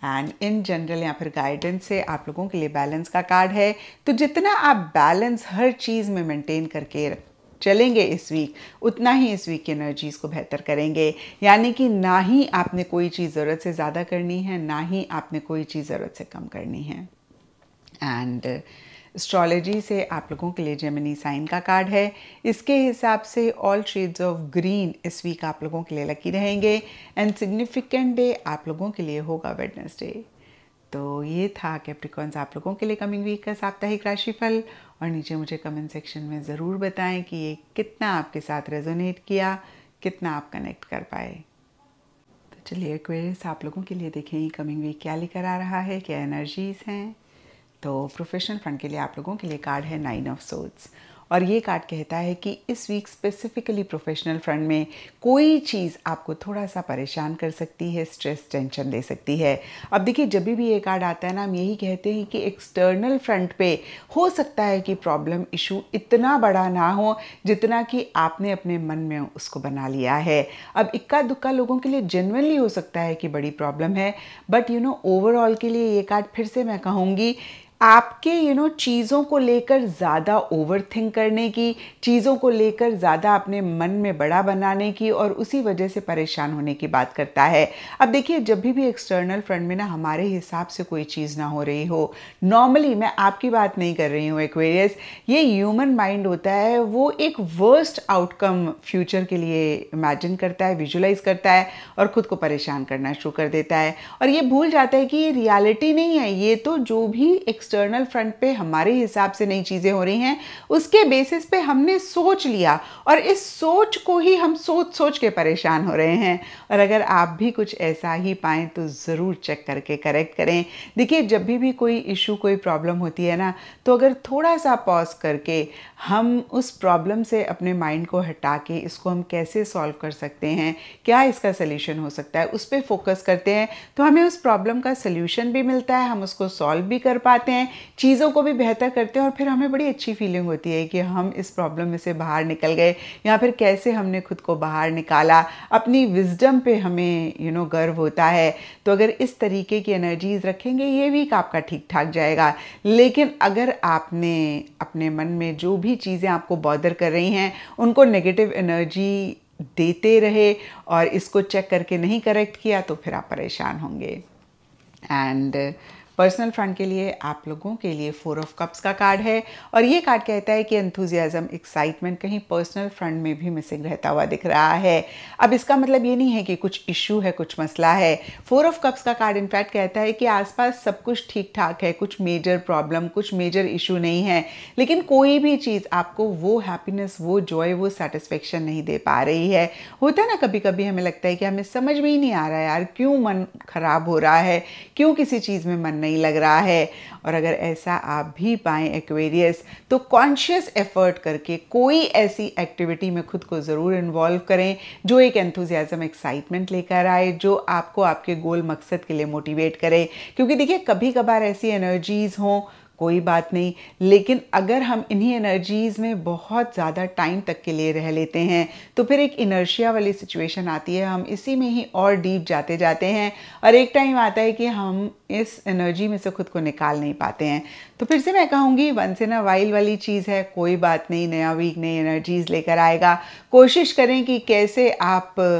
Speaker 1: एंड इन जनरल या फिर गाइडेंस से आप लोगों के लिए बैलेंस का कार्ड है तो जितना आप बैलेंस हर चीज़ में मेंटेन करके रख चलेंगे इस वीक उतना ही इस वीक की एनर्जीज़ को बेहतर करेंगे यानी कि ना ही आपने कोई चीज़ ज़रूरत से ज़्यादा करनी है ना ही आपने कोई चीज़ ज़रूरत से कम करनी है एंड एस्ट्रोलॉजी से आप लोगों के लिए जेमिनी साइन का कार्ड है इसके हिसाब से ऑल शेड्स ऑफ ग्रीन इस वीक आप लोगों के लिए लकी रहेंगे एंड सिग्निफिकेंट डे आप लोगों के लिए होगा वेडनेसडे तो ये था कैप्टिकॉन्स आप लोगों के लिए कमिंग वीक का साप्ताहिक राशिफल और नीचे मुझे कमेंट सेक्शन में ज़रूर बताएं कि ये कितना आपके साथ रेजोनेट किया कितना आप कनेक्ट कर पाए तो चलिए क्वेरियस आप लोगों के लिए देखें कमिंग वीक क्या लेकर आ रहा है क्या एनर्जीज़ हैं तो प्रोफेशनल फ्रंट के लिए आप लोगों के लिए कार्ड है नाइन ऑफ सोट्स और ये कार्ड कहता है कि इस वीक स्पेसिफिकली प्रोफेशनल फ्रंट में कोई चीज़ आपको थोड़ा सा परेशान कर सकती है स्ट्रेस टेंशन दे सकती है अब देखिए जब भी ये कार्ड आता है ना हम यही कहते हैं कि एक्सटर्नल फ्रंट पे हो सकता है कि प्रॉब्लम इशू इतना बड़ा ना हो जितना कि आपने अपने मन में उसको बना लिया है अब इक्का दुक्का लोगों के लिए जेनवनली हो सकता है कि बड़ी प्रॉब्लम है बट यू नो ओवरऑल के लिए ये कार्ड फिर से मैं कहूँगी आपके यू नो चीज़ों को लेकर ज़्यादा ओवर थिंक करने की चीज़ों को लेकर ज़्यादा अपने मन में बड़ा बनाने की और उसी वजह से परेशान होने की बात करता है अब देखिए जब भी भी एक्सटर्नल फ्रंट में ना हमारे हिसाब से कोई चीज़ ना हो रही हो नॉर्मली मैं आपकी बात नहीं कर रही हूँ एक्वेरियस ये ह्यूमन माइंड होता है वो एक वर्स्ट आउटकम फ्यूचर के लिए इमेजिन करता है विजुलाइज करता है और ख़ुद को परेशान करना शुरू कर देता है और ये भूल जाता है कि ये रियालिटी नहीं है ये तो जो भी एक्स एक्सटर्नल फ्रंट पे हमारे हिसाब से नई चीज़ें हो रही हैं उसके बेसिस पे हमने सोच लिया और इस सोच को ही हम सोच सोच के परेशान हो रहे हैं और अगर आप भी कुछ ऐसा ही पाएँ तो ज़रूर चेक करके करेक्ट करें देखिए जब भी भी कोई इशू कोई प्रॉब्लम होती है ना तो अगर थोड़ा सा पॉज करके हम उस प्रॉब्लम से अपने माइंड को हटा के इसको हम कैसे सॉल्व कर सकते हैं क्या इसका सल्यूशन हो सकता है उस पर फोकस करते हैं तो हमें उस प्रॉब्लम का सल्यूशन भी मिलता है हम उसको सॉल्व भी कर पाते हैं हैं चीज़ों को भी बेहतर करते हैं और फिर हमें बड़ी अच्छी फीलिंग होती है कि हम इस प्रॉब्लम में से बाहर निकल गए या फिर कैसे हमने खुद को बाहर निकाला अपनी विजडम पे हमें यू you नो know, गर्व होता है तो अगर इस तरीके की एनर्जीज रखेंगे ये भी आपका ठीक ठाक जाएगा लेकिन अगर आपने अपने मन में जो भी चीज़ें आपको बॉदर कर रही हैं उनको नेगेटिव एनर्जी देते रहे और इसको चेक करके नहीं करेक्ट किया तो फिर आप परेशान होंगे एंड पर्सनल फ्रंट के लिए आप लोगों के लिए फोर ऑफ कप्स का कार्ड है और ये कार्ड कहता है कि एंथुजियाज़म एक्साइटमेंट कहीं पर्सनल फ्रंट में भी मिसिंग रहता हुआ दिख रहा है अब इसका मतलब ये नहीं है कि कुछ इशू है कुछ मसला है फोर ऑफ कप्स का कार्ड इनफैक्ट कहता है कि आसपास सब कुछ ठीक ठाक है कुछ मेजर प्रॉब्लम कुछ मेजर इशू नहीं है लेकिन कोई भी चीज़ आपको वो हैप्पीनेस वो जॉय वो सेटिस्फेक्शन नहीं दे पा रही है होता है ना कभी कभी हमें लगता है कि हमें समझ में ही नहीं आ रहा है यार क्यों मन खराब हो रहा है क्यों किसी चीज़ में मन नहीं लग रहा है और अगर ऐसा आप भी पाएं एक्वेरियस तो कॉन्शियस एफर्ट करके कोई ऐसी एक्टिविटी में खुद को ज़रूर इन्वॉल्व करें जो एक एंथुजियाज़म एक्साइटमेंट लेकर आए जो आपको आपके गोल मकसद के लिए मोटिवेट करे क्योंकि देखिए कभी कभार ऐसी एनर्जीज़ हों कोई बात नहीं लेकिन अगर हम इन्हीं एनर्जीज में बहुत ज़्यादा टाइम तक के लिए रह लेते हैं तो फिर एक इनर्शिया वाली सिचुएशन आती है हम इसी में ही और डीप जाते जाते हैं और एक टाइम आता है कि हम इस एनर्जी में से खुद को निकाल नहीं पाते हैं तो फिर से मैं कहूँगी वंस इन अ वाइल वाली चीज़ है कोई बात नहीं नया वीक नई एनर्जीज लेकर आएगा कोशिश करें कि कैसे आप यू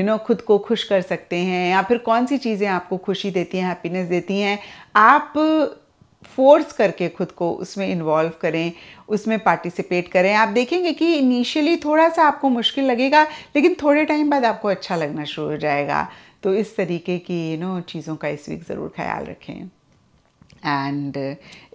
Speaker 1: you नो know, खुद को खुश कर सकते हैं या फिर कौन सी चीज़ें आपको खुशी देती हैं हैप्पीनेस देती हैं आप फोर्स करके खुद को उसमें इन्वॉल्व करें उसमें पार्टिसिपेट करें आप देखेंगे कि इनिशियली थोड़ा सा आपको मुश्किल लगेगा लेकिन थोड़े टाइम बाद आपको अच्छा लगना शुरू हो जाएगा तो इस तरीके की यू नो चीज़ों का इस वीक ज़रूर ख्याल रखें एंड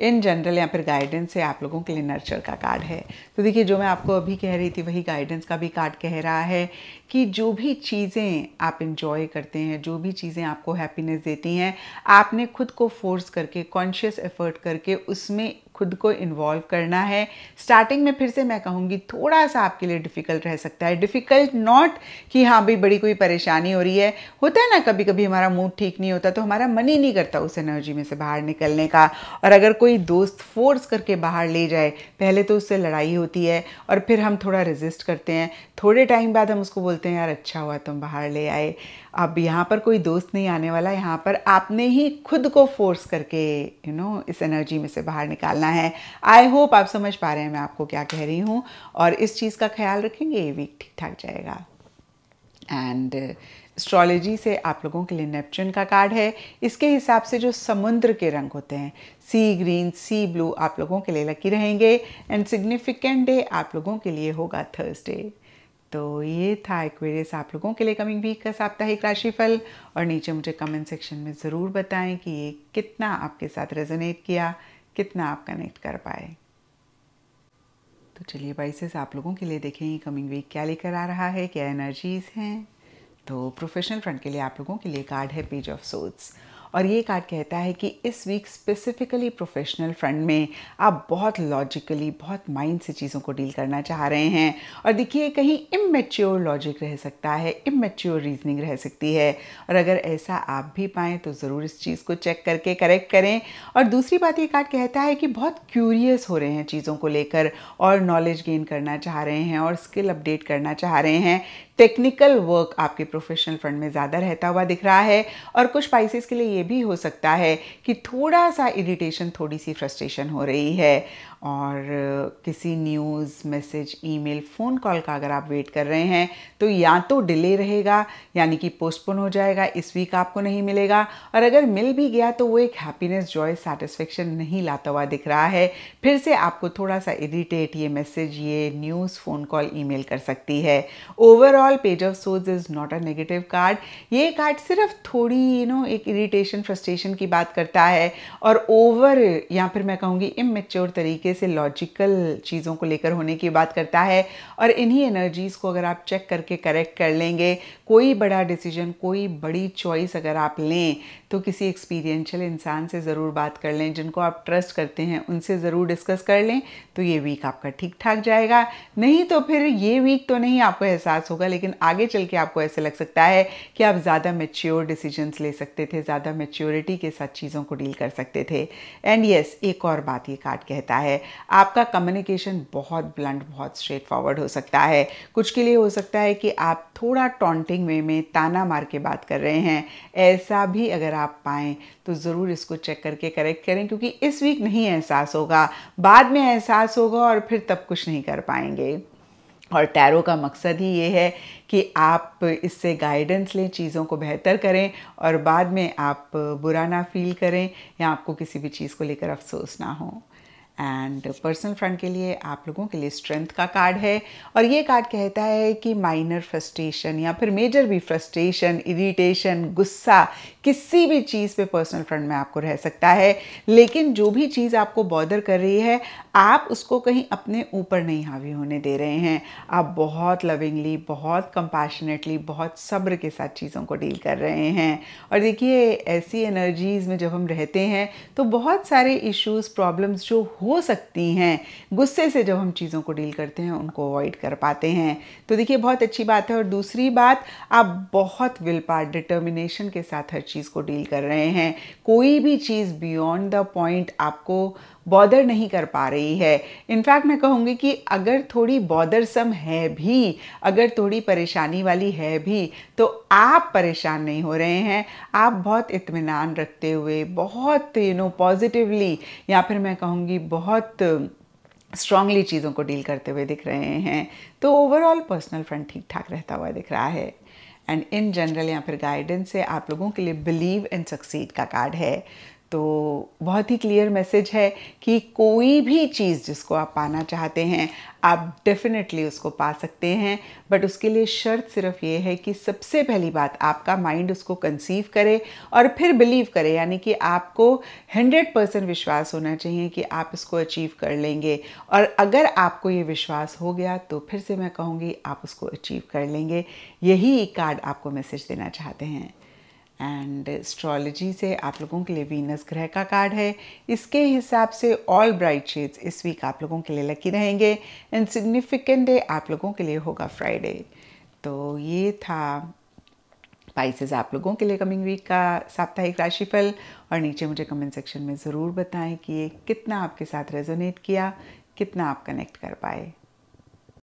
Speaker 1: इन जनरल या फिर गाइडेंस से आप लोगों के लिए नर्चर का कार्ड है तो देखिए जो मैं आपको अभी कह रही थी वही गाइडेंस का भी कार्ड कह रहा है कि जो भी चीज़ें आप इन्जॉय करते हैं जो भी चीज़ें आपको हैप्पीनेस देती हैं आपने खुद को फोर्स करके कॉन्शियस एफर्ट करके उसमें खुद को इन्वॉल्व करना है स्टार्टिंग में फिर से मैं कहूँगी थोड़ा सा आपके लिए डिफ़िकल्ट रह सकता है डिफ़िकल्ट नॉट कि हाँ भाई बड़ी कोई परेशानी हो रही है होता है ना कभी कभी हमारा मूड ठीक नहीं होता तो हमारा मन ही नहीं करता उस एनर्जी में से बाहर निकलने का और अगर कोई कोई दोस्त फोर्स करके बाहर ले जाए पहले तो उससे लड़ाई होती है और फिर हम थोड़ा रेजिस्ट करते हैं थोड़े टाइम बाद हम उसको बोलते हैं यार अच्छा हुआ तुम बाहर ले आए अब यहाँ पर कोई दोस्त नहीं आने वाला यहाँ पर आपने ही खुद को फोर्स करके यू you नो know, इस एनर्जी में से बाहर निकालना है आई होप आप समझ पा रहे हैं मैं आपको क्या कह रही हूँ और इस चीज़ का ख्याल रखेंगे ये वीक ठीक ठाक जाएगा एंड एस्ट्रोलॉजी से आप लोगों के लिए नेपच्यून का कार्ड है इसके हिसाब से जो समुद्र के रंग होते हैं सी ग्रीन सी ब्लू आप लोगों के लिए लकी रहेंगे एंड सिग्निफिकेंट डे आप लोगों के लिए होगा थर्सडे तो ये था एक्वेरियस आप लोगों के लिए कमिंग वीक का साप्ताहिक राशिफल और नीचे मुझे कमेंट सेक्शन में ज़रूर बताएं कि ये कितना आपके साथ रेजोनेट किया कितना आप कनेक्ट कर पाए तो चलिए बाइसेस आप लोगों के लिए देखें कमिंग वीक क्या लेकर आ रहा है क्या एनर्जीज हैं तो प्रोफेशनल फ्रंट के लिए आप लोगों के लिए कार्ड है पेज ऑफ सोट्स और ये कार्ड कहता है कि इस वीक स्पेसिफिकली प्रोफेशनल फ्रंट में आप बहुत लॉजिकली बहुत माइंड से चीज़ों को डील करना चाह रहे हैं और देखिए कहीं इमेच्योर लॉजिक रह सकता है इमेच्योर रीजनिंग रह सकती है और अगर ऐसा आप भी पाएँ तो ज़रूर इस चीज़ को चेक करके करेक्ट करें और दूसरी बात ये कार्ड कहता है कि बहुत क्यूरियस हो रहे हैं चीज़ों को लेकर और नॉलेज गेन करना चाह रहे हैं और स्किल अपडेट करना चाह रहे हैं टेक्निकल वर्क आपके प्रोफेशनल फंड में ज़्यादा रहता हुआ दिख रहा है और कुछ पाइसिस के लिए ये भी हो सकता है कि थोड़ा सा इरिटेशन थोड़ी सी फ्रस्ट्रेशन हो रही है और किसी news message email phone call का अगर आप वेट कर रहे हैं तो या तो डिले रहेगा यानी कि पोस्टपोन हो जाएगा इस वीक आपको नहीं मिलेगा और अगर मिल भी गया तो वो एक हैप्पीनेस जॉय सेटिस्फेक्शन नहीं लाता हुआ दिख रहा है फिर से आपको थोड़ा सा इरीटेट ये मैसेज ये न्यूज़ फ़ोन कॉल ईमेल कर सकती है ओवरऑल पेज ऑफ सोज is not a negative card ये कार्ड सिर्फ थोड़ी यू you नो know, एक इरीटेशन फ्रस्ट्रेशन की बात करता है और ओवर या फिर मैं कहूँगी इमेच्योर तरीके तरीके से लॉजिकल चीज़ों को लेकर होने की बात करता है और इन्हीं एनर्जीज़ को अगर आप चेक करके करेक्ट कर लेंगे कोई बड़ा डिसीजन कोई बड़ी चॉइस अगर आप लें तो किसी एक्सपीरियंशियल इंसान से ज़रूर बात कर लें जिनको आप ट्रस्ट करते हैं उनसे ज़रूर डिस्कस कर लें तो ये वीक आपका ठीक ठाक जाएगा नहीं तो फिर ये वीक तो नहीं आपको एहसास होगा लेकिन आगे चल के आपको ऐसे लग सकता है कि आप ज़्यादा मेच्योर डिसीजंस ले सकते थे ज़्यादा मेच्योरिटी के साथ चीज़ों को डील कर सकते थे एंड यस yes, एक और बात ये कार्ड कहता है आपका कम्युनिकेशन बहुत ब्लंट बहुत स्ट्रेट फॉरवर्ड हो सकता है कुछ के लिए हो सकता है कि आप थोड़ा टॉन्टिंग वे में ताना मार के बात कर रहे हैं ऐसा भी अगर आप पाएँ तो ज़रूर इसको चेक करके करेक्ट करें क्योंकि इस वीक नहीं एहसास होगा बाद में एहसास होगा और फिर तब कुछ नहीं कर पाएंगे और टैरो का मकसद ही ये है कि आप इससे गाइडेंस लें चीज़ों को बेहतर करें और बाद में आप बुरा ना फील करें या आपको किसी भी चीज़ को लेकर अफसोस ना हो एंड पर्सनल फ्रंट के लिए आप लोगों के लिए स्ट्रेंथ का कार्ड है और ये कार्ड कहता है कि माइनर फ्रस्ट्रेशन या फिर मेजर भी फ्रस्ट्रेशन इरिटेशन गुस्सा किसी भी चीज़ पे पर्सनल फ्रंट में आपको रह सकता है लेकिन जो भी चीज़ आपको बॉदर कर रही है आप उसको कहीं अपने ऊपर नहीं हावी होने दे रहे हैं आप बहुत लविंगली बहुत कंपैशनेटली बहुत सब्र के साथ चीज़ों को डील कर रहे हैं और देखिए ऐसी एनर्जीज़ में जब हम रहते हैं तो बहुत सारे इश्यूज़ प्रॉब्लम्स जो हो हो सकती हैं गुस्से से जब हम चीज़ों को डील करते हैं उनको अवॉइड कर पाते हैं तो देखिए बहुत अच्छी बात है और दूसरी बात आप बहुत विल पार डिटर्मिनेशन के साथ हर चीज़ को डील कर रहे हैं कोई भी चीज़ बियॉन्ड द पॉइंट आपको बॉदर नहीं कर पा रही है इनफैक्ट मैं कहूँगी कि अगर थोड़ी बॉदरसम है भी अगर थोड़ी परेशानी वाली है भी तो आप परेशान नहीं हो रहे हैं आप बहुत इत्मीनान रखते हुए बहुत यू नो पॉजिटिवली या फिर मैं कहूँगी बहुत स्ट्रांगली चीज़ों को डील करते हुए दिख रहे हैं तो ओवरऑल पर्सनल फ्रंट ठीक ठाक रहता हुआ दिख रहा है एंड इन जनरल या फिर गाइडेंस से आप लोगों के लिए बिलीव एंड सक्सीड का कार्ड है तो बहुत ही क्लियर मैसेज है कि कोई भी चीज़ जिसको आप पाना चाहते हैं आप डेफिनेटली उसको पा सकते हैं बट उसके लिए शर्त सिर्फ ये है कि सबसे पहली बात आपका माइंड उसको कंसीव करे और फिर बिलीव करे यानी कि आपको 100 परसेंट विश्वास होना चाहिए कि आप इसको अचीव कर लेंगे और अगर आपको ये विश्वास हो गया तो फिर से मैं कहूँगी आप उसको अचीव कर लेंगे यही कार्ड आपको मैसेज देना चाहते हैं एंड एस्ट्रोलॉजी से आप लोगों के लिए वीनस ग्रह का कार्ड है इसके हिसाब से ऑल ब्राइट शेड्स इस वीक आप लोगों के लिए लकी रहेंगे एंड सिग्निफिकेंट डे आप लोगों के लिए होगा फ्राइडे तो ये था पाइसेस आप लोगों के लिए कमिंग वीक का साप्ताहिक राशिफल और नीचे मुझे कमेंट सेक्शन में ज़रूर बताएं कि ये कितना आपके साथ रेजोनेट किया कितना आप कनेक्ट कर पाए